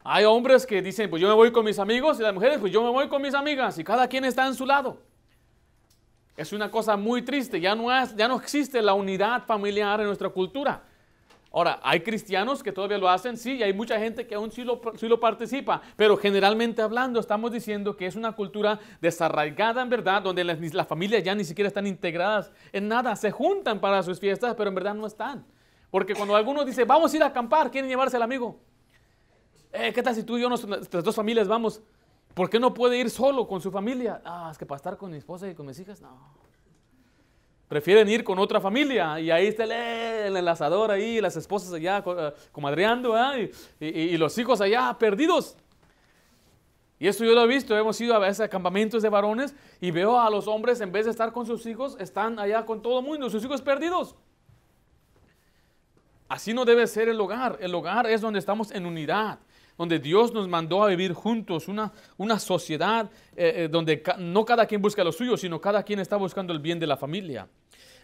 Hay hombres que dicen, pues yo me voy con mis amigos y las mujeres, pues yo me voy con mis amigas y cada quien está en su lado. Es una cosa muy triste, ya no, ya no existe la unidad familiar en nuestra cultura. Ahora, hay cristianos que todavía lo hacen, sí, y hay mucha gente que aún sí lo, lo, participa, pero generalmente hablando estamos diciendo que es una cultura desarraigada en verdad, donde las, las, familias ya ni siquiera están integradas en nada, se juntan para sus fiestas, pero en verdad no están. Porque cuando alguno dice, vamos a ir a acampar, quieren llevarse al amigo eh, ¿qué tal si tú y yo, nuestras dos familias, vamos? ¿Por qué no puede ir solo con su familia? Ah, es que para estar con mi esposa y con mis hijas, no. Prefieren ir con otra familia y ahí está el, enlazador ahí, las esposas allá eh, comadreando ¿eh? y, los hijos allá perdidos. Y esto yo lo he visto, hemos ido a veces a campamentos de varones y veo a los hombres en vez de estar con sus hijos, están allá con todo el mundo, sus hijos perdidos. Así no debe ser el hogar, el hogar es donde estamos en unidad donde Dios nos mandó a vivir juntos, una, una sociedad eh, eh, donde no cada quien busca lo suyo, sino cada quien está buscando el bien de la familia.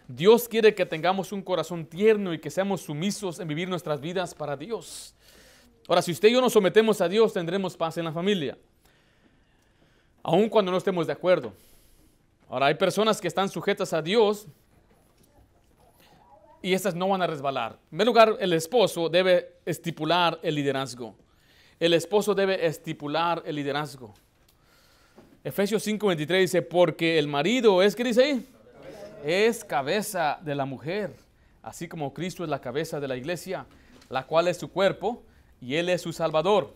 Dios quiere que tengamos un corazón tierno y que seamos sumisos en vivir nuestras vidas para Dios. Ahora, si usted y yo nos sometemos a Dios, tendremos paz en la familia, aun cuando no estemos de acuerdo. Ahora, hay personas que están sujetas a Dios y estas no van a resbalar. En primer lugar, el esposo debe estipular el liderazgo el esposo debe estipular el liderazgo. Efesios 5:23 dice, porque el marido es, ¿qué dice ahí? Es cabeza de la mujer, así como Cristo es la cabeza de la iglesia, la cual es su cuerpo y él es su salvador.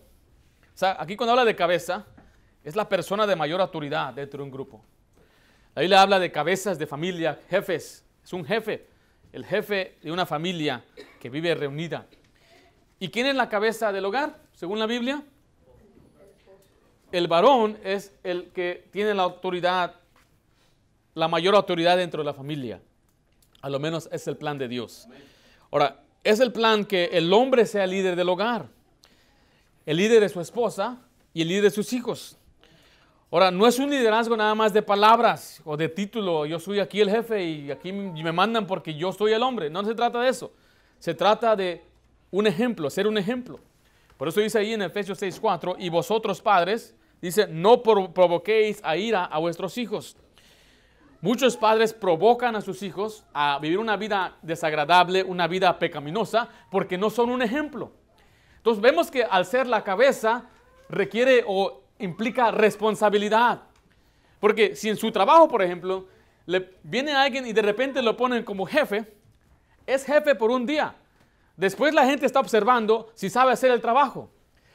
O sea, aquí cuando habla de cabeza, es la persona de mayor autoridad dentro de un grupo. La Biblia habla de cabezas de familia, jefes, es un jefe, el jefe de una familia que vive reunida. ¿Y quién es la cabeza del hogar? según la Biblia? El varón es el que tiene la autoridad, la mayor autoridad dentro de la familia. A lo menos es el plan de Dios. Ahora, es el plan que el hombre sea líder del hogar, el líder de su esposa y el líder de sus hijos. Ahora, no es un liderazgo nada más de palabras o de título, yo soy aquí el jefe y aquí me mandan porque yo soy el hombre. No se trata de eso. Se trata de un ejemplo, ser un ejemplo. Por eso dice ahí en Efesios 6:4, y vosotros padres, dice, no provoquéis a ira a vuestros hijos. Muchos padres provocan a sus hijos a vivir una vida desagradable, una vida pecaminosa, porque no son un ejemplo. Entonces vemos que al ser la cabeza requiere o implica responsabilidad. Porque si en su trabajo, por ejemplo, le viene alguien y de repente lo ponen como jefe, es jefe por un día, Después la gente está observando si sabe hacer el trabajo.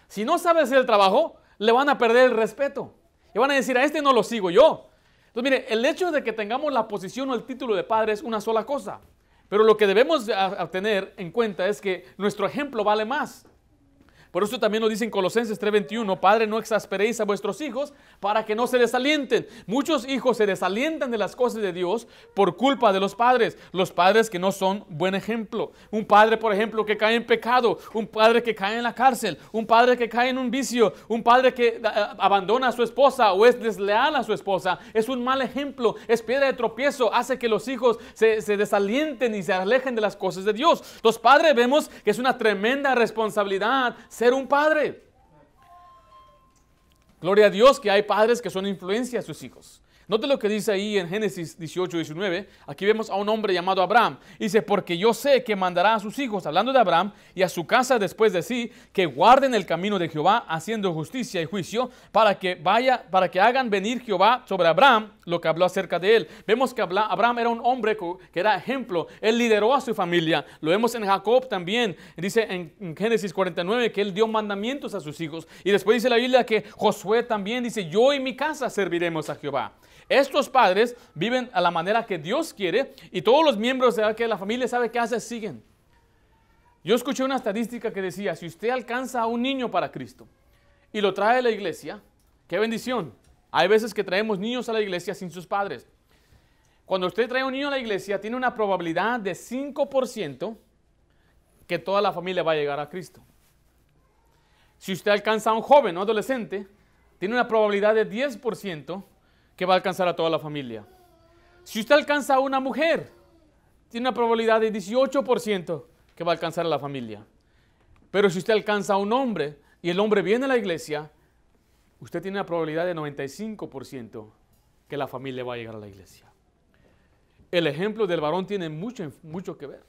Si no sabe hacer el trabajo, le van a perder el respeto. Le van a decir, a este no lo sigo yo. Entonces, mire, el hecho de que tengamos la posición o el título de padre es una sola cosa. Pero lo que debemos tener en cuenta es que nuestro ejemplo vale más. Por eso también lo dicen Colosenses 3:21, Padre, no exasperéis a vuestros hijos para que no se desalienten. Muchos hijos se desalientan de las cosas de Dios por culpa de los padres, los padres que no son buen ejemplo. Un padre, por ejemplo, que cae en pecado, un padre que cae en la cárcel, un padre que cae en un vicio, un padre que eh, abandona a su esposa o es desleal a su esposa, es un mal ejemplo, es piedra de tropiezo, hace que los hijos se, se desalienten y se alejen de las cosas de Dios. Los padres vemos que es una tremenda responsabilidad ser un padre. Gloria a Dios que hay padres que son influencia a sus hijos. Note lo que dice ahí en Génesis 18, 19. Aquí vemos a un hombre llamado Abraham. Dice, porque yo sé que mandará a sus hijos, hablando de Abraham, y a su casa después de sí, que guarden el camino de Jehová, haciendo justicia y juicio, para que vaya, para que hagan venir Jehová sobre Abraham, lo que habló acerca de él. Vemos que Abraham era un hombre que era ejemplo. Él lideró a su familia. Lo vemos en Jacob también. Dice en Génesis 49 que él dio mandamientos a sus hijos. Y después dice la Biblia que Josué también dice, yo y mi casa serviremos a Jehová. Estos padres viven a la manera que Dios quiere y todos los miembros de la familia saben qué hace, siguen. Yo escuché una estadística que decía, si usted alcanza a un niño para Cristo y lo trae a la iglesia, qué bendición. Hay veces que traemos niños a la iglesia sin sus padres. Cuando usted trae a un niño a la iglesia, tiene una probabilidad de 5% que toda la familia va a llegar a Cristo. Si usted alcanza a un joven o adolescente, tiene una probabilidad de 10% que va a alcanzar a toda la familia. Si usted alcanza a una mujer, tiene una probabilidad de 18% que va a alcanzar a la familia. Pero si usted alcanza a un hombre y el hombre viene a la iglesia, usted tiene una probabilidad de 95% que la familia va a llegar a la iglesia. El ejemplo del varón tiene mucho, mucho que ver.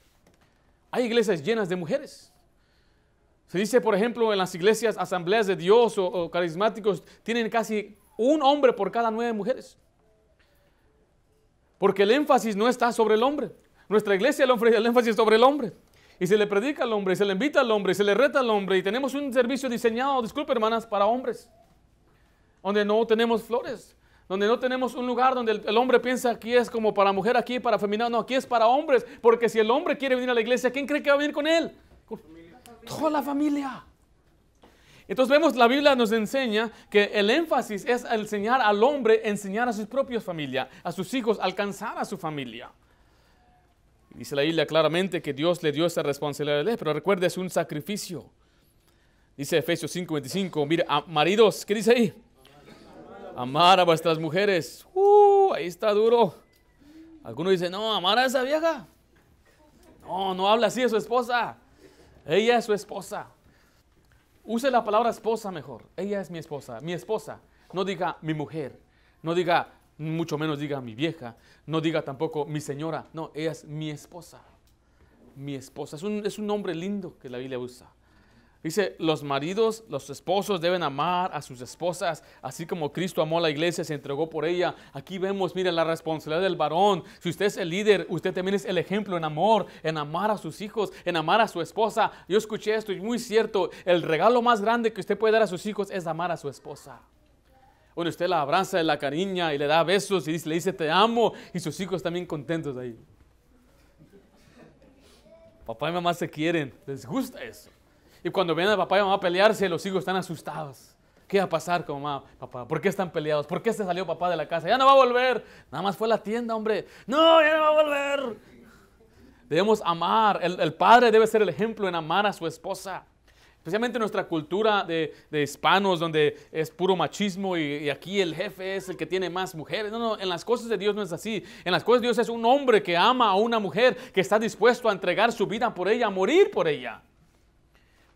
Hay iglesias llenas de mujeres. Se dice, por ejemplo, en las iglesias, asambleas de Dios o, o carismáticos, tienen casi un hombre por cada nueve mujeres. Porque el énfasis no está sobre el hombre. Nuestra iglesia ofrece el énfasis sobre el hombre. Y se le predica al hombre, y se le invita al hombre, y se le reta al hombre. Y tenemos un servicio diseñado, disculpe hermanas, para hombres. Donde no tenemos flores. Donde no tenemos un lugar donde el, hombre piensa aquí es como para mujer, aquí para femenina. No, aquí es para hombres. Porque si el hombre quiere venir a la iglesia, ¿quién cree que va a venir con él? Toda la familia. Entonces vemos, la Biblia nos enseña que el énfasis es enseñar al hombre, enseñar a sus propias familias, a sus hijos, alcanzar a su familia. Dice la Biblia claramente que Dios le dio esa responsabilidad, pero recuerde, es un sacrificio. Dice Efesios 5:25, mira, maridos, ¿qué dice ahí? Amar a vuestras mujeres. Uh, ahí está duro. Algunos dicen, no, amar a esa vieja. No, no habla así de su esposa. Ella es su esposa. Use la palabra esposa mejor. Ella es mi esposa, mi esposa. No diga mi mujer, no diga, mucho menos diga mi vieja, no diga tampoco mi señora. No, ella es mi esposa. Mi esposa. Es un, es un nombre lindo que la Biblia usa. Dice, los maridos, los esposos deben amar a sus esposas, así como Cristo amó a la iglesia, se entregó por ella. Aquí vemos, mire, la responsabilidad del varón. Si usted es el líder, usted también es el ejemplo en amor, en amar a sus hijos, en amar a su esposa. Yo escuché esto y muy cierto, el regalo más grande que usted puede dar a sus hijos es amar a su esposa. Bueno, usted la abraza, la cariña y le da besos y le dice te amo y sus hijos también contentos de ahí. Papá y mamá se quieren, les gusta eso. Y cuando viene papá y mamá a pelearse, los hijos están asustados. ¿Qué va a pasar con mamá, papá? ¿Por qué están peleados? ¿Por qué se salió papá de la casa? Ya no va a volver. Nada más fue a la tienda, hombre. No, ya no va a volver. Debemos amar. El, padre debe ser el ejemplo en amar a su esposa. Especialmente en nuestra cultura de, de hispanos, donde es puro machismo y, aquí el jefe es el que tiene más mujeres. No, no, en las cosas de Dios no es así. En las cosas de Dios es un hombre que ama a una mujer, que está dispuesto a entregar su vida por ella, a morir por ella.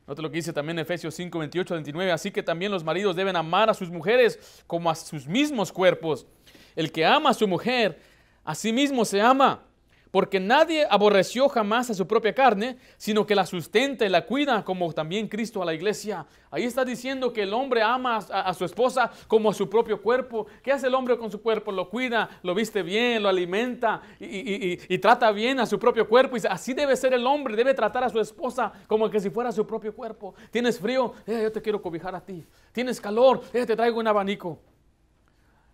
Nota lo que dice también Efesios 5, 28, 29. Así que también los maridos deben amar a sus mujeres como a sus mismos cuerpos. El que ama a su mujer, a sí mismo se ama. Porque nadie aborreció jamás a su propia carne, sino que la sustenta y la cuida, como también Cristo a la iglesia. Ahí está diciendo que el hombre ama a, su esposa como a su propio cuerpo. ¿Qué hace el hombre con su cuerpo? Lo cuida, lo viste bien, lo alimenta y, trata bien a su propio cuerpo. Y así debe ser el hombre, debe tratar a su esposa como que si fuera su propio cuerpo. ¿Tienes frío? Eh, yo te quiero cobijar a ti. ¿Tienes calor? Eh, te traigo un abanico.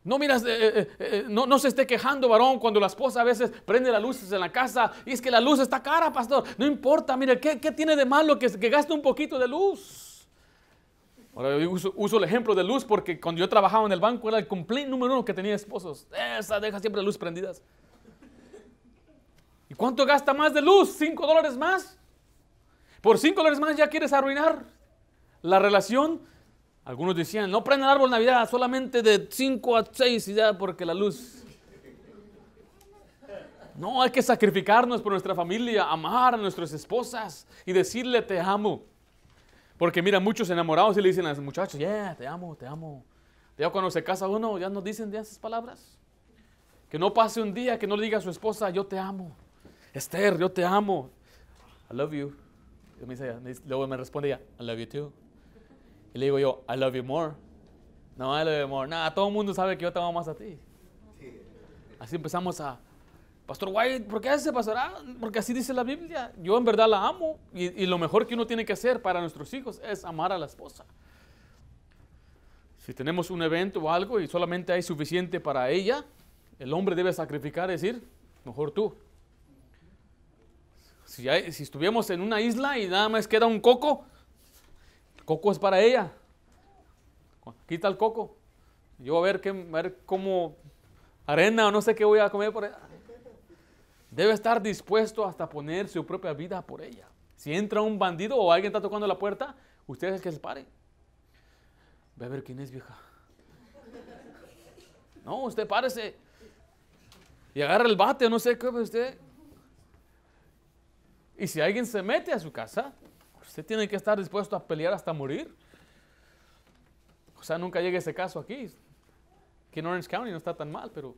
No miras, eh, eh, eh, no, se esté quejando, varón, cuando la esposa a veces prende las luces en la casa y es que la luz está cara, pastor. No importa, mire, ¿qué, tiene de malo que, gaste un poquito de luz? Ahora uso, el ejemplo de luz porque cuando yo trabajaba en el banco era el complaint número uno que tenía esposos. Esa deja siempre la luz prendidas. ¿Y cuánto gasta más de luz? ¿Cinco dólares más? Por cinco dólares más ya quieres arruinar la relación algunos decían, no prende el árbol Navidad, solamente de 5 a 6 y ya porque la luz. No, hay que sacrificarnos por nuestra familia, amar a nuestras esposas y decirle te amo. Porque mira, muchos enamorados y le dicen a los muchachos, yeah, te amo, te amo. Ya cuando se casa uno, ya nos dicen de esas palabras. Que no pase un día que no le diga a su esposa, yo te amo. Esther, yo te amo. I love you. luego me responde ella, I love you too. Y le digo yo, I love you more. No, I love you more. Nada, todo el mundo sabe que yo te amo más a ti. Así empezamos a, Pastor White, ¿por qué hace pasará? Ah, porque así dice la Biblia. Yo en verdad la amo y, lo mejor que uno tiene que hacer para nuestros hijos es amar a la esposa. Si tenemos un evento o algo y solamente hay suficiente para ella, el hombre debe sacrificar y decir, mejor tú. Si, hay, si estuviéramos en una isla y nada más queda un coco, Coco es para ella. quita el coco. Yo a ver, qué, a ver cómo arena o no sé qué voy a comer por ella. Debe estar dispuesto hasta poner su propia vida por ella. Si entra un bandido o alguien está tocando la puerta, usted es el que se pare. Ve a ver quién es vieja. No, usted párese. Y agarra el bate, o no sé qué, pues, usted. Y si alguien se mete a su casa, Usted tiene que estar dispuesto a pelear hasta morir. O sea, nunca llegue ese caso aquí. Que en Orange County no está tan mal, pero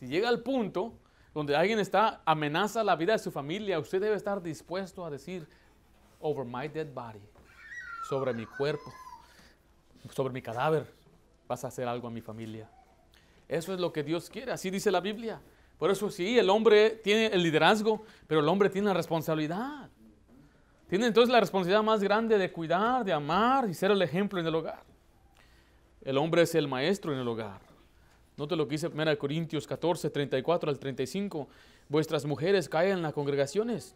si llega al punto donde alguien está amenaza la vida de su familia, usted debe estar dispuesto a decir over my dead body, sobre mi cuerpo, sobre mi cadáver, vas a hacer algo a mi familia. Eso es lo que Dios quiere, así dice la Biblia. Por eso sí, el hombre tiene el liderazgo, pero el hombre tiene la responsabilidad. Tienen entonces la responsabilidad más grande de cuidar, de amar y ser el ejemplo en el hogar. El hombre es el maestro en el hogar. Note lo que dice 1 Corintios 14, 34 al 35. Vuestras mujeres caen en las congregaciones,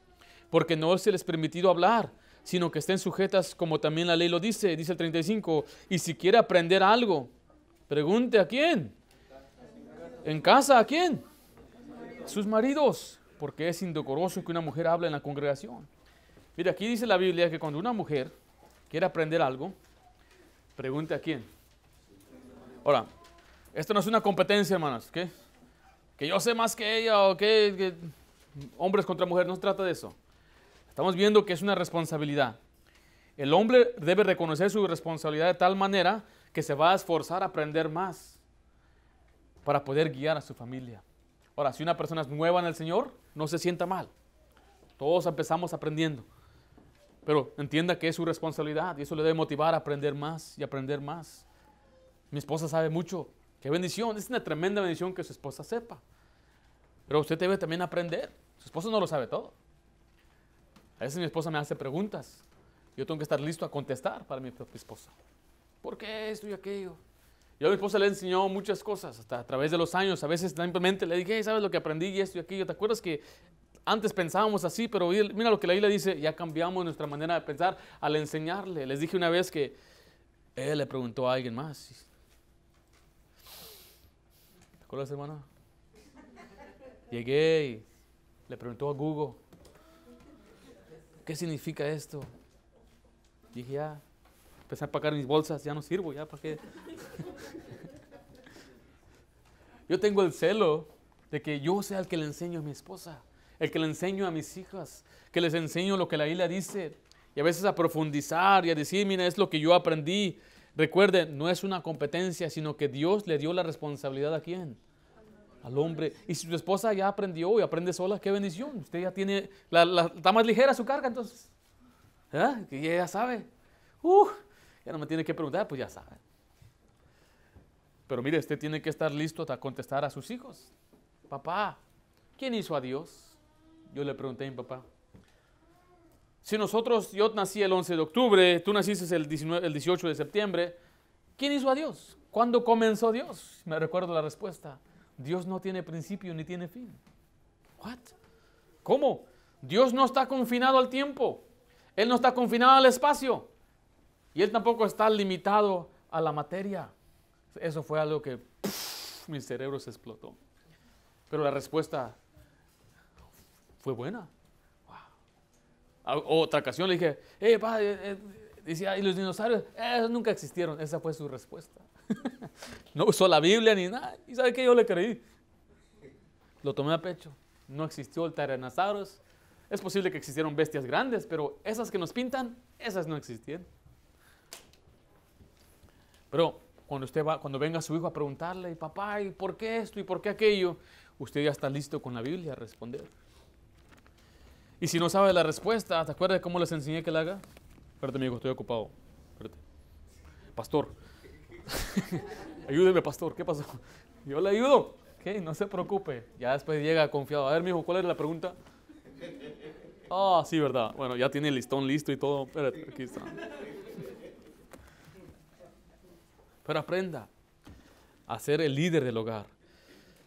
porque no se les permitido hablar, sino que estén sujetas como también la ley lo dice, dice el 35. Y si quiere aprender algo, pregunte a quién. ¿En casa a quién? Sus maridos, porque es indecoroso que una mujer hable en la congregación. Mira, aquí dice la Biblia que cuando una mujer quiere aprender algo, pregunte a quién. Ahora, esto no es una competencia, hermanas, ¿qué? Que yo sé más que ella o que, que hombres contra mujeres, no se trata de eso. Estamos viendo que es una responsabilidad. El hombre debe reconocer su responsabilidad de tal manera que se va a esforzar a aprender más para poder guiar a su familia. Ahora, si una persona es nueva en el Señor, no se sienta mal. Todos empezamos aprendiendo. Pero entienda que es su responsabilidad y eso le debe motivar a aprender más y aprender más. Mi esposa sabe mucho. Qué bendición. Es una tremenda bendición que su esposa sepa. Pero usted debe también aprender. Su esposa no lo sabe todo. A veces mi esposa me hace preguntas. Yo tengo que estar listo a contestar para mi propia esposa. ¿Por qué esto y aquello? Yo a mi esposa le he enseñado muchas cosas, hasta a través de los años. A veces simplemente le dije, ¿sabes lo que aprendí y esto y aquello? ¿Te acuerdas que antes pensábamos así, pero mira lo que la Biblia dice, ya cambiamos nuestra manera de pensar al enseñarle. Les dije una vez que él le preguntó a alguien más. ¿Te acuerdas, hermana? Llegué y le preguntó a Google, ¿qué significa esto? Dije, ya, empezar a pagar mis bolsas, ya no sirvo, ya, ¿para qué? yo tengo el celo de que yo sea el que le enseño a mi esposa el que le enseño a mis hijas, que les enseño lo que la isla dice, y a veces a profundizar y a decir, mira, es lo que yo aprendí. Recuerden, no es una competencia, sino que Dios le dio la responsabilidad a quién? Al hombre. Y si tu esposa ya aprendió y aprende sola, qué bendición. Usted ya tiene, la, está más ligera su carga entonces. ¿Verdad? ¿Ah? Que ya sabe. Uh, ya no me tiene que preguntar, pues ya sabe. Pero mire, usted tiene que estar listo para contestar a sus hijos. Papá, ¿quién hizo a Dios? Yo le pregunté a mi papá, si nosotros, yo nací el 11 de octubre, tú naciste el, 18 de septiembre, ¿quién hizo a Dios? ¿Cuándo comenzó Dios? Me recuerdo la respuesta, Dios no tiene principio ni tiene fin. ¿What? ¿Cómo? Dios no está confinado al tiempo, Él no está confinado al espacio y Él tampoco está limitado a la materia. Eso fue algo que mi cerebro se explotó. Pero la respuesta fue buena. Otra ocasión le dije, eh, decía, eh, eh", y los dinosaurios, nunca existieron. Esa fue su respuesta. no usó la Biblia ni nada. ¿Y sabe qué? Yo le creí. Lo tomé a pecho. No existió el Tyrannosaurus. Es posible que existieron bestias grandes, pero esas que nos pintan, esas no existían. Pero cuando usted va, cuando venga su hijo a preguntarle, papá, ¿y por qué esto y por qué aquello? Usted ya está listo con la Biblia a responder. Y si no sabe la respuesta, ¿te acuerdas cómo les enseñé que la haga? Espérate, amigo, estoy ocupado. Espérate. Pastor. Ayúdeme, pastor. ¿Qué pasó? Yo le ayudo. Ok, no se preocupe. Ya después llega confiado. A ver, mijo, ¿cuál es la pregunta? Ah, sí, verdad. Bueno, ya tiene el listón listo y todo. Espérate, aquí está. Pero aprenda a ser el líder del hogar.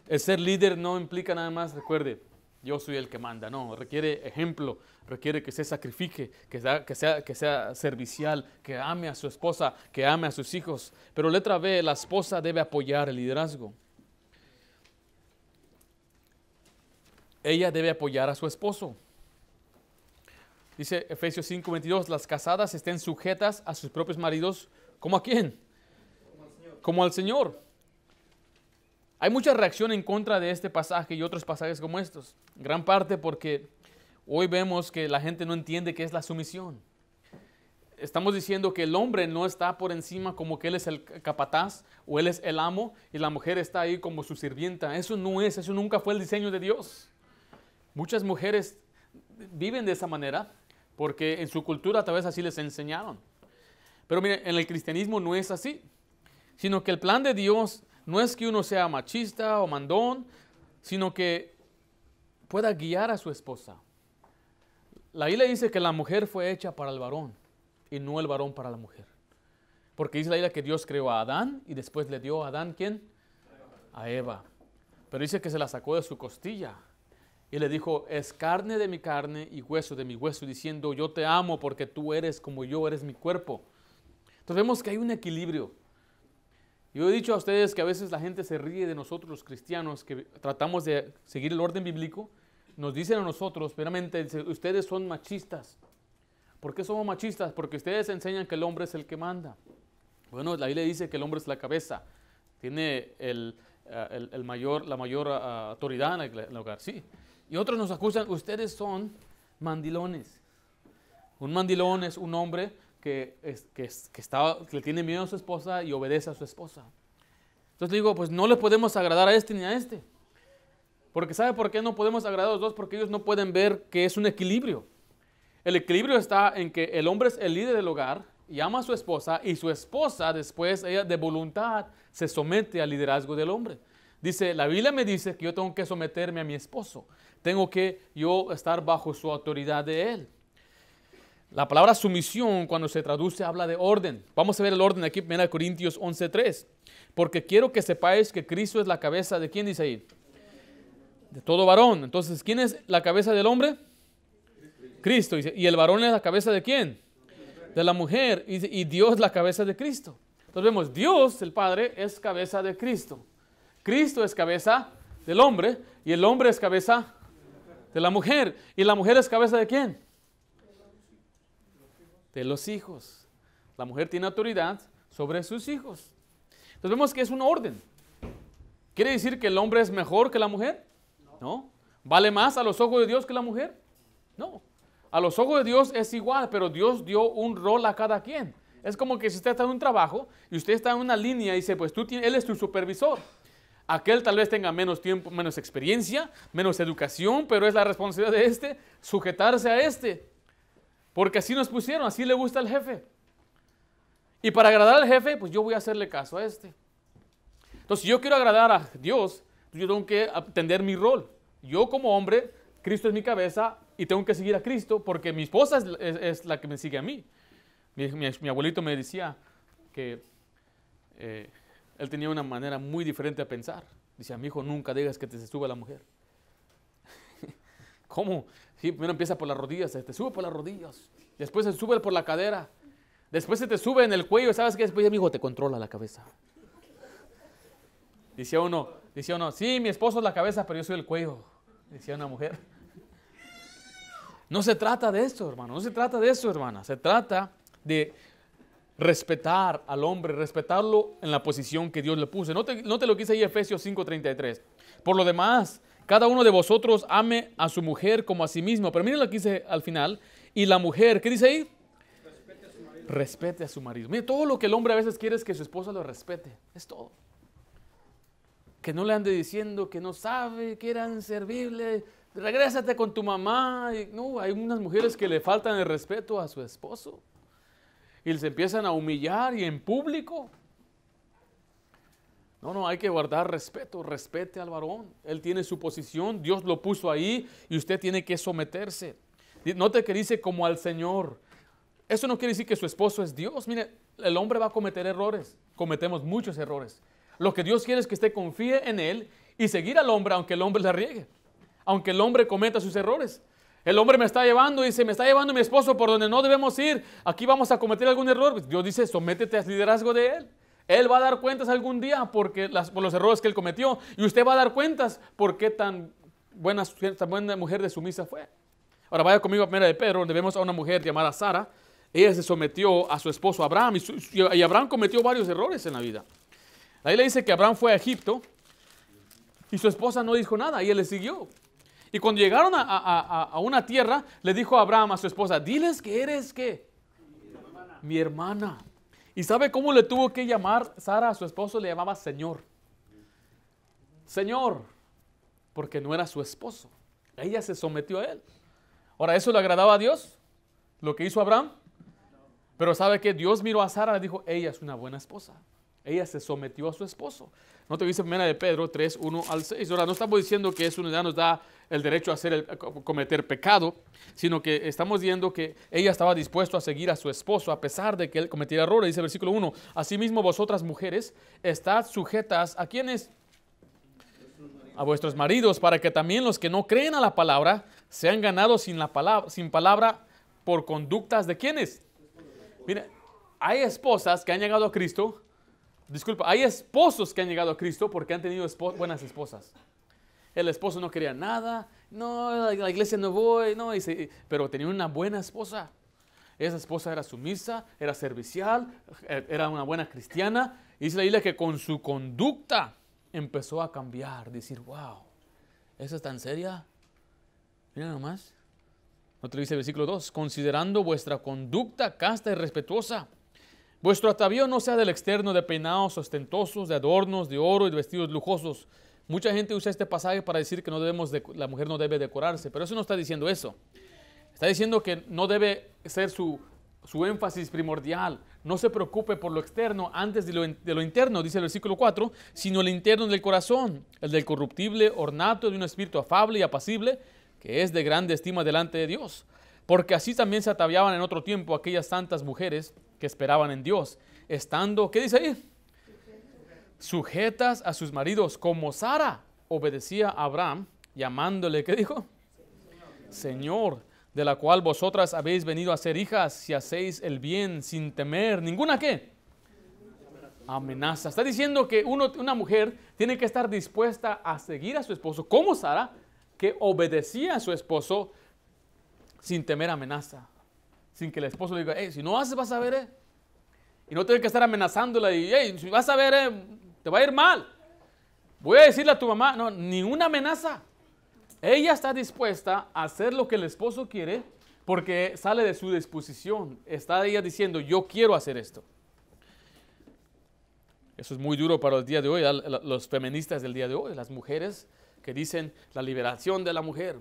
El ser líder no implica nada más, recuerde, yo soy el que manda. No, requiere ejemplo, requiere que se sacrifique, que sea, que sea, servicial, que ame a su esposa, que ame a sus hijos. Pero letra B, la esposa debe apoyar el liderazgo. Ella debe apoyar a su esposo. Dice Efesios 5:22, las casadas estén sujetas a sus propios maridos, ¿como a quién? Como al Señor. Como al Señor. Hay mucha reacción en contra de este pasaje y otros pasajes como estos, gran parte porque hoy vemos que la gente no entiende qué es la sumisión. Estamos diciendo que el hombre no está por encima como que él es el capataz o él es el amo y la mujer está ahí como su sirvienta. Eso no es, eso nunca fue el diseño de Dios. Muchas mujeres viven de esa manera porque en su cultura tal vez así les enseñaron. Pero mire, en el cristianismo no es así, sino que el plan de Dios no es que uno sea machista o mandón, sino que pueda guiar a su esposa. La isla dice que la mujer fue hecha para el varón y no el varón para la mujer. Porque dice la Biblia que Dios creó a Adán y después le dio a Adán quién? A Eva. Pero dice que se la sacó de su costilla y le dijo, es carne de mi carne y hueso de mi hueso, diciendo, yo te amo porque tú eres como yo, eres mi cuerpo. Entonces vemos que hay un equilibrio. Yo he dicho a ustedes que a veces la gente se ríe de nosotros los cristianos que tratamos de seguir el orden bíblico. Nos dicen a nosotros, primeramente, ustedes son machistas. ¿Por qué somos machistas? Porque ustedes enseñan que el hombre es el que manda. Bueno, la Biblia dice que el hombre es la cabeza, tiene el, eh, mayor, la mayor ah, autoridad en el, hogar, sí. Y otros nos acusan, ustedes son mandilones. Un mandilón es un hombre que, le tiene miedo a su esposa y obedece a su esposa. Entonces le digo, pues no le podemos agradar a este ni a este. Porque ¿sabe por qué no podemos agradar a los dos? Porque ellos no pueden ver que es un equilibrio. El equilibrio está en que el hombre es el líder del hogar y ama a su esposa y su esposa después, ella de voluntad, se somete al liderazgo del hombre. Dice, la Biblia me dice que yo tengo que someterme a mi esposo, tengo que yo estar bajo su autoridad de él. La palabra sumisión cuando se traduce habla de orden. Vamos a ver el orden aquí, 1 Corintios 11.3. Porque quiero que sepáis que Cristo es la cabeza de quién dice ahí. De todo varón. Entonces, ¿quién es la cabeza del hombre? Cristo. ¿Y el varón es la cabeza de quién? De la mujer. Y Dios la cabeza de Cristo. Entonces vemos, Dios, el Padre, es cabeza de Cristo. Cristo es cabeza del hombre y el hombre es cabeza de la mujer. ¿Y la mujer es cabeza de quién? de los hijos. La mujer tiene autoridad sobre sus hijos. Entonces vemos que es un orden. ¿Quiere decir que el hombre es mejor que la mujer? No. ¿Vale más a los ojos de Dios que la mujer? No. A los ojos de Dios es igual, pero Dios dio un rol a cada quien. Es como que si usted está en un trabajo y usted está en una línea y dice, pues tú, él es tu supervisor. Aquel tal vez tenga menos tiempo, menos experiencia, menos educación, pero es la responsabilidad de este sujetarse a este. Porque así nos pusieron, así le gusta al jefe. Y para agradar al jefe, pues yo voy a hacerle caso a este. Entonces, si yo quiero agradar a Dios, pues yo tengo que atender mi rol. Yo como hombre, Cristo es mi cabeza y tengo que seguir a Cristo porque mi esposa es, la que me sigue a mí. Mi, abuelito me decía que eh, él tenía una manera muy diferente de pensar. a mi hijo, nunca digas que te se a la mujer. ¿Cómo? Sí, primero empieza por las rodillas, se te sube por las rodillas, después se sube por la cadera, después se te sube en el cuello, ¿sabes qué? Después amigo, te controla la cabeza. Dice uno, dice uno, sí, mi esposo es la cabeza, pero yo soy el cuello, decía una mujer. No se trata de eso, hermano, no se trata de eso, hermana, se trata de respetar al hombre, respetarlo en la posición que Dios le puso. No te, no te lo quise ahí Efesios 5:33. Por lo demás, cada uno de vosotros ame a su mujer como a sí mismo. Pero miren lo que dice al final. Y la mujer, ¿qué dice ahí? Respete a su marido. Mire, todo lo que el hombre a veces quiere es que su esposa lo respete. Es todo. Que no le ande diciendo que no sabe, que era inservible. Regrésate con tu mamá. no, hay unas mujeres que le faltan el respeto a su esposo. Y les empiezan a humillar y en público. No, no, hay que guardar respeto, respete al varón. Él tiene su posición, Dios lo puso ahí y usted tiene que someterse. Note que dice como al Señor. Eso no quiere decir que su esposo es Dios. Mire, el hombre va a cometer errores. Cometemos muchos errores. Lo que Dios quiere es que usted confíe en Él y seguir al hombre aunque el hombre le riegue, aunque el hombre cometa sus errores. El hombre me está llevando y dice, me está llevando mi esposo por donde no debemos ir. Aquí vamos a cometer algún error. Pues Dios dice, sométete al liderazgo de Él. Él va a dar cuentas algún día porque por los errores que él cometió. Y usted va a dar cuentas por qué tan buena, mujer de sumisa fue. Ahora vaya conmigo a Primera de Pedro, donde vemos a una mujer llamada Sara. Ella se sometió a su esposo Abraham y, Abraham cometió varios errores en la vida. Ahí le dice que Abraham fue a Egipto y su esposa no dijo nada y él le siguió. Y cuando llegaron a, una tierra, le dijo a Abraham a su esposa, diles que eres qué? Mi hermana. Mi hermana. ¿Y sabe cómo le tuvo que llamar Sara a su esposo? Le llamaba Señor. Señor, porque no era su esposo. Ella se sometió a él. Ahora, ¿eso le agradaba a Dios? ¿Lo que hizo Abraham? Pero sabe que Dios miró a Sara y le dijo, ella es una buena esposa ella se sometió a su esposo. No te dice primera de Pedro 3, 1 al 6. Ahora, no estamos diciendo que eso nos da el derecho a, hacer cometer pecado, sino que estamos viendo que ella estaba dispuesta a seguir a su esposo a pesar de que él cometiera errores. Dice el versículo 1, asimismo vosotras mujeres, ¿estás sujetas a quienes? A vuestros maridos, para que también los que no creen a la palabra sean ganados sin, la palabra, sin palabra por conductas de quienes. Mire, hay esposas que han llegado a Cristo disculpa, hay esposos que han llegado a Cristo porque han tenido buenas esposas. El esposo no quería nada, no, a la iglesia no voy, no, pero tenía una buena esposa. Esa esposa era sumisa, era servicial, er, era una buena cristiana. Y dice la Biblia que con su conducta empezó a cambiar, decir, wow, ¿eso es tan seria? Mira nomás. No dice el versículo 2, considerando vuestra conducta casta y respetuosa, Vuestro atavío no sea del externo de peinados ostentosos, de adornos, de oro y de vestidos lujosos. Mucha gente usa este pasaje para decir que la mujer no debe decorarse, pero eso no está diciendo eso. Está diciendo que no debe ser su, énfasis primordial. No se preocupe por lo externo antes de lo, de lo interno, dice el versículo 4, sino el interno del corazón, el del corruptible ornato de un espíritu afable y apacible, que es de grande estima delante de Dios. Porque así también se ataviaban en otro tiempo aquellas santas mujeres que esperaban en Dios, estando, ¿qué dice ahí? Sujetas a sus maridos, como Sara obedecía a Abraham, llamándole, ¿qué dijo? Señor, de la cual vosotras habéis venido a ser hijas si hacéis el bien sin temer ninguna qué? Amenaza. Está diciendo que una mujer tiene que estar dispuesta a seguir a su esposo, como Sara, que obedecía a su esposo sin temer amenaza sin que el esposo le diga, si no haces vas a ver, eh. Y no tiene que estar amenazándola y, si vas a ver, eh, te va a ir mal. Voy a decirle a tu mamá, no, ni una amenaza. Ella está dispuesta a hacer lo que el esposo quiere porque sale de su disposición. Está ella diciendo, yo quiero hacer esto. Eso es muy duro para el día de hoy, los feministas del día de hoy, las mujeres que dicen la liberación de la mujer.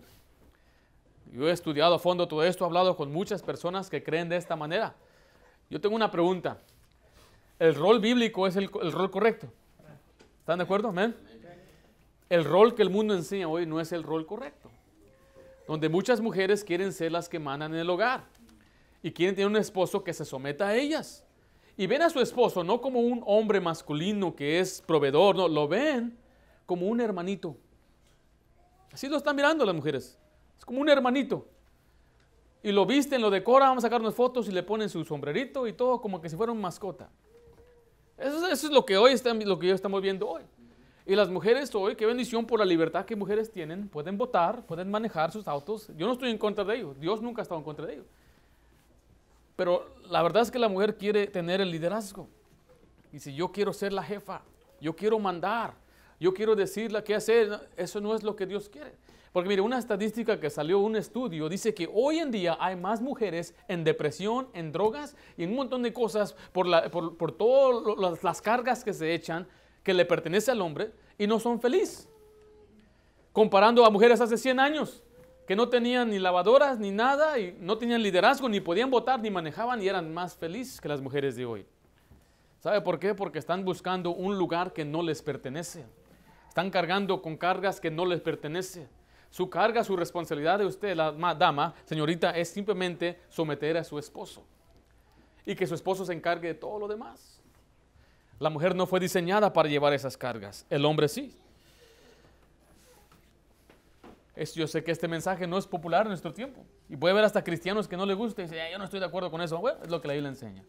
Yo he estudiado a fondo todo esto, he hablado con muchas personas que creen de esta manera. Yo tengo una pregunta. ¿El rol bíblico es el, rol correcto? ¿Están de acuerdo? Amén. El rol que el mundo enseña hoy no es el rol correcto. Donde muchas mujeres quieren ser las que mandan en el hogar y quieren tener un esposo que se someta a ellas. Y ven a su esposo no como un hombre masculino que es proveedor, no, lo ven como un hermanito. Así lo están mirando las mujeres. Es como un hermanito. Y lo visten, lo decoran, vamos a sacarnos fotos y le ponen su sombrerito y todo como que si fuera un mascota. Eso, es lo que hoy lo que yo estamos viendo hoy. Y las mujeres hoy, qué bendición por la libertad que mujeres tienen, pueden votar, pueden manejar sus autos. Yo no estoy en contra de ellos, Dios nunca ha estado en contra de ellos. Pero la verdad es que la mujer quiere tener el liderazgo. Y si yo quiero ser la jefa, yo quiero mandar, yo quiero decirle qué hacer, eso no es lo que Dios quiere. Porque mire, una estadística que salió un estudio dice que hoy en día hay más mujeres en depresión, en drogas y en un montón de cosas por, por todas las cargas que se echan que le pertenece al hombre y no son felices. Comparando a mujeres hace 100 años que no tenían ni lavadoras ni nada y no tenían liderazgo, ni podían votar, ni manejaban y eran más felices que las mujeres de hoy. ¿Sabe por qué? Porque están buscando un lugar que no les pertenece. Están cargando con cargas que no les pertenece. Su carga, su responsabilidad de usted, la dama, señorita, es simplemente someter a su esposo y que su esposo se encargue de todo lo demás. La mujer no fue diseñada para llevar esas cargas, el hombre sí. Es, yo sé que este mensaje no es popular en nuestro tiempo. Y puede haber hasta cristianos que no le guste y dicen, yo no estoy de acuerdo con eso. Bueno, es lo que la Biblia enseña.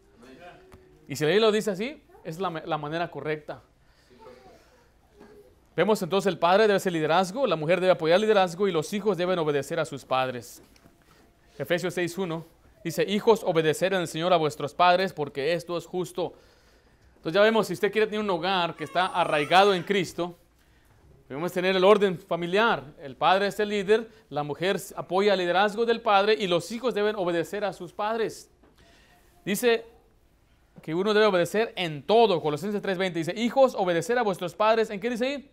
Y si la Biblia lo dice así, es la manera correcta Vemos entonces el padre debe ser liderazgo, la mujer debe apoyar liderazgo y los hijos deben obedecer a sus padres. Efesios 6.1 dice, hijos, obedecer el Señor a vuestros padres porque esto es justo. Entonces ya vemos, si usted quiere tener un hogar que está arraigado en Cristo, debemos tener el orden familiar. El padre es el líder, la mujer apoya el liderazgo del padre y los hijos deben obedecer a sus padres. Dice que uno debe obedecer en todo. Colosenses 3.20 dice, hijos, obedecer a vuestros padres. ¿En qué dice ahí?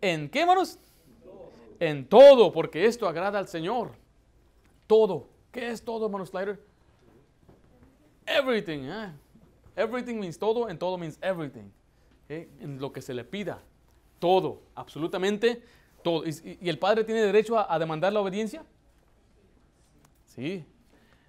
¿En qué, hermanos? En todo, porque esto agrada al Señor. Todo. ¿Qué es todo, hermanos Slider? Everything. Ah. Everything means todo, en todo means everything. ¿eh? En lo que se le pida. Todo, absolutamente todo. ¿Y, el padre tiene derecho a, demandar la obediencia? Sí.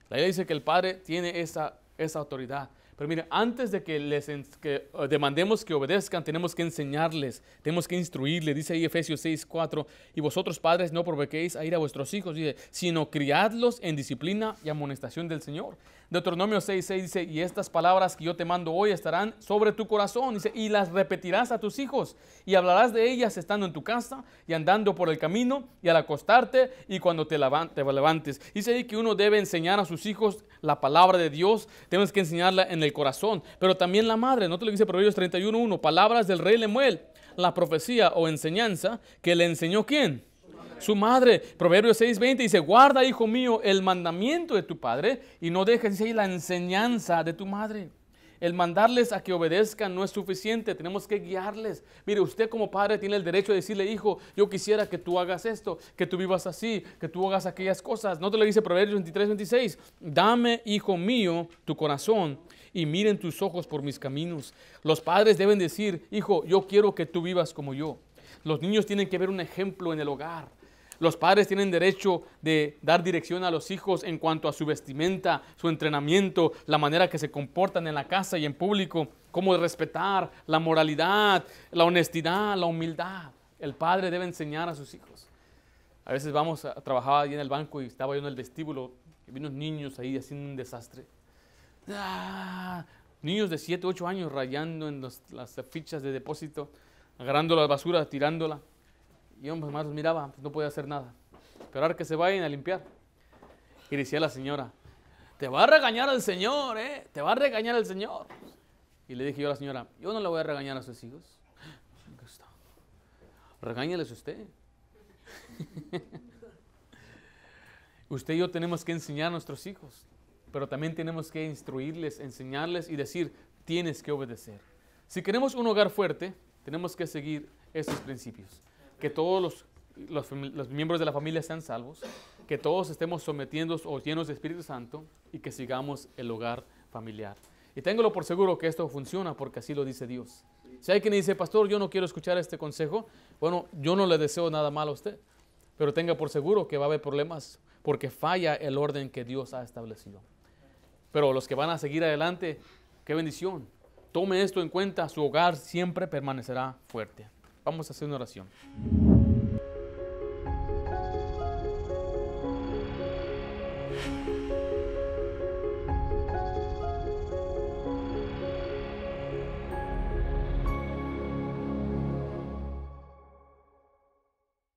La ley dice que el padre tiene esa, esa autoridad. Pero mire, antes de que les que, eh, demandemos que obedezcan, tenemos que enseñarles, tenemos que instruirles. Dice ahí Efesios 6, 4, y vosotros padres no provoquéis a ir a vuestros hijos, sino criadlos en disciplina y amonestación del Señor. Deuteronomio 6.6 dice, y estas palabras que yo te mando hoy estarán sobre tu corazón, dice, y las repetirás a tus hijos, y hablarás de ellas estando en tu casa, y andando por el camino, y al acostarte, y cuando te, levantes. Dice ahí que uno debe enseñar a sus hijos la palabra de Dios, tenemos que enseñarla en el corazón, pero también la madre, no te lo dice Proverbios 31.1, palabras del rey Lemuel, la profecía o enseñanza que le enseñó quién? su madre. Proverbios 6:20 dice, guarda, hijo mío, el mandamiento de tu padre y no dejes ahí la enseñanza de tu madre. El mandarles a que obedezcan no es suficiente, tenemos que guiarles. Mire, usted como padre tiene el derecho de decirle, hijo, yo quisiera que tú hagas esto, que tú vivas así, que tú hagas aquellas cosas. No te lo dice Proverbios 23, 26. Dame, hijo mío, tu corazón y miren tus ojos por mis caminos. Los padres deben decir, hijo, yo quiero que tú vivas como yo. Los niños tienen que ver un ejemplo en el hogar. Los padres tienen derecho de dar dirección a los hijos en cuanto a su vestimenta, su entrenamiento, la manera que se comportan en la casa y en público, cómo respetar la moralidad, la honestidad, la humildad. El padre debe enseñar a sus hijos. A veces vamos a trabajar ahí en el banco y estaba yo en el vestíbulo y vi unos niños ahí haciendo un desastre. Ah, niños de 7, 8 años rayando en las fichas de depósito, agarrando la basura, tirándola. Y yo más los miraba, pues no podía hacer nada. Pero ahora que se vayan a limpiar. Y decía la señora, te va a regañar el Señor, ¿eh? Te va a regañar el Señor. Y le dije yo a la señora, yo no le voy a regañar a sus hijos. Regáñales usted. usted y yo tenemos que enseñar a nuestros hijos, pero también tenemos que instruirles, enseñarles y decir, tienes que obedecer. Si queremos un hogar fuerte, tenemos que seguir esos principios que todos los, miembros de la familia sean salvos, que todos estemos sometidos o llenos de Espíritu Santo y que sigamos el hogar familiar. Y téngalo por seguro que esto funciona porque así lo dice Dios. Si hay quien dice, pastor, yo no quiero escuchar este consejo, bueno, yo no le deseo nada malo a usted, pero tenga por seguro que va a haber problemas porque falla el orden que Dios ha establecido. Pero los que van a seguir adelante, qué bendición. Tome esto en cuenta, su hogar siempre permanecerá fuerte. Vamos a hacer una oración.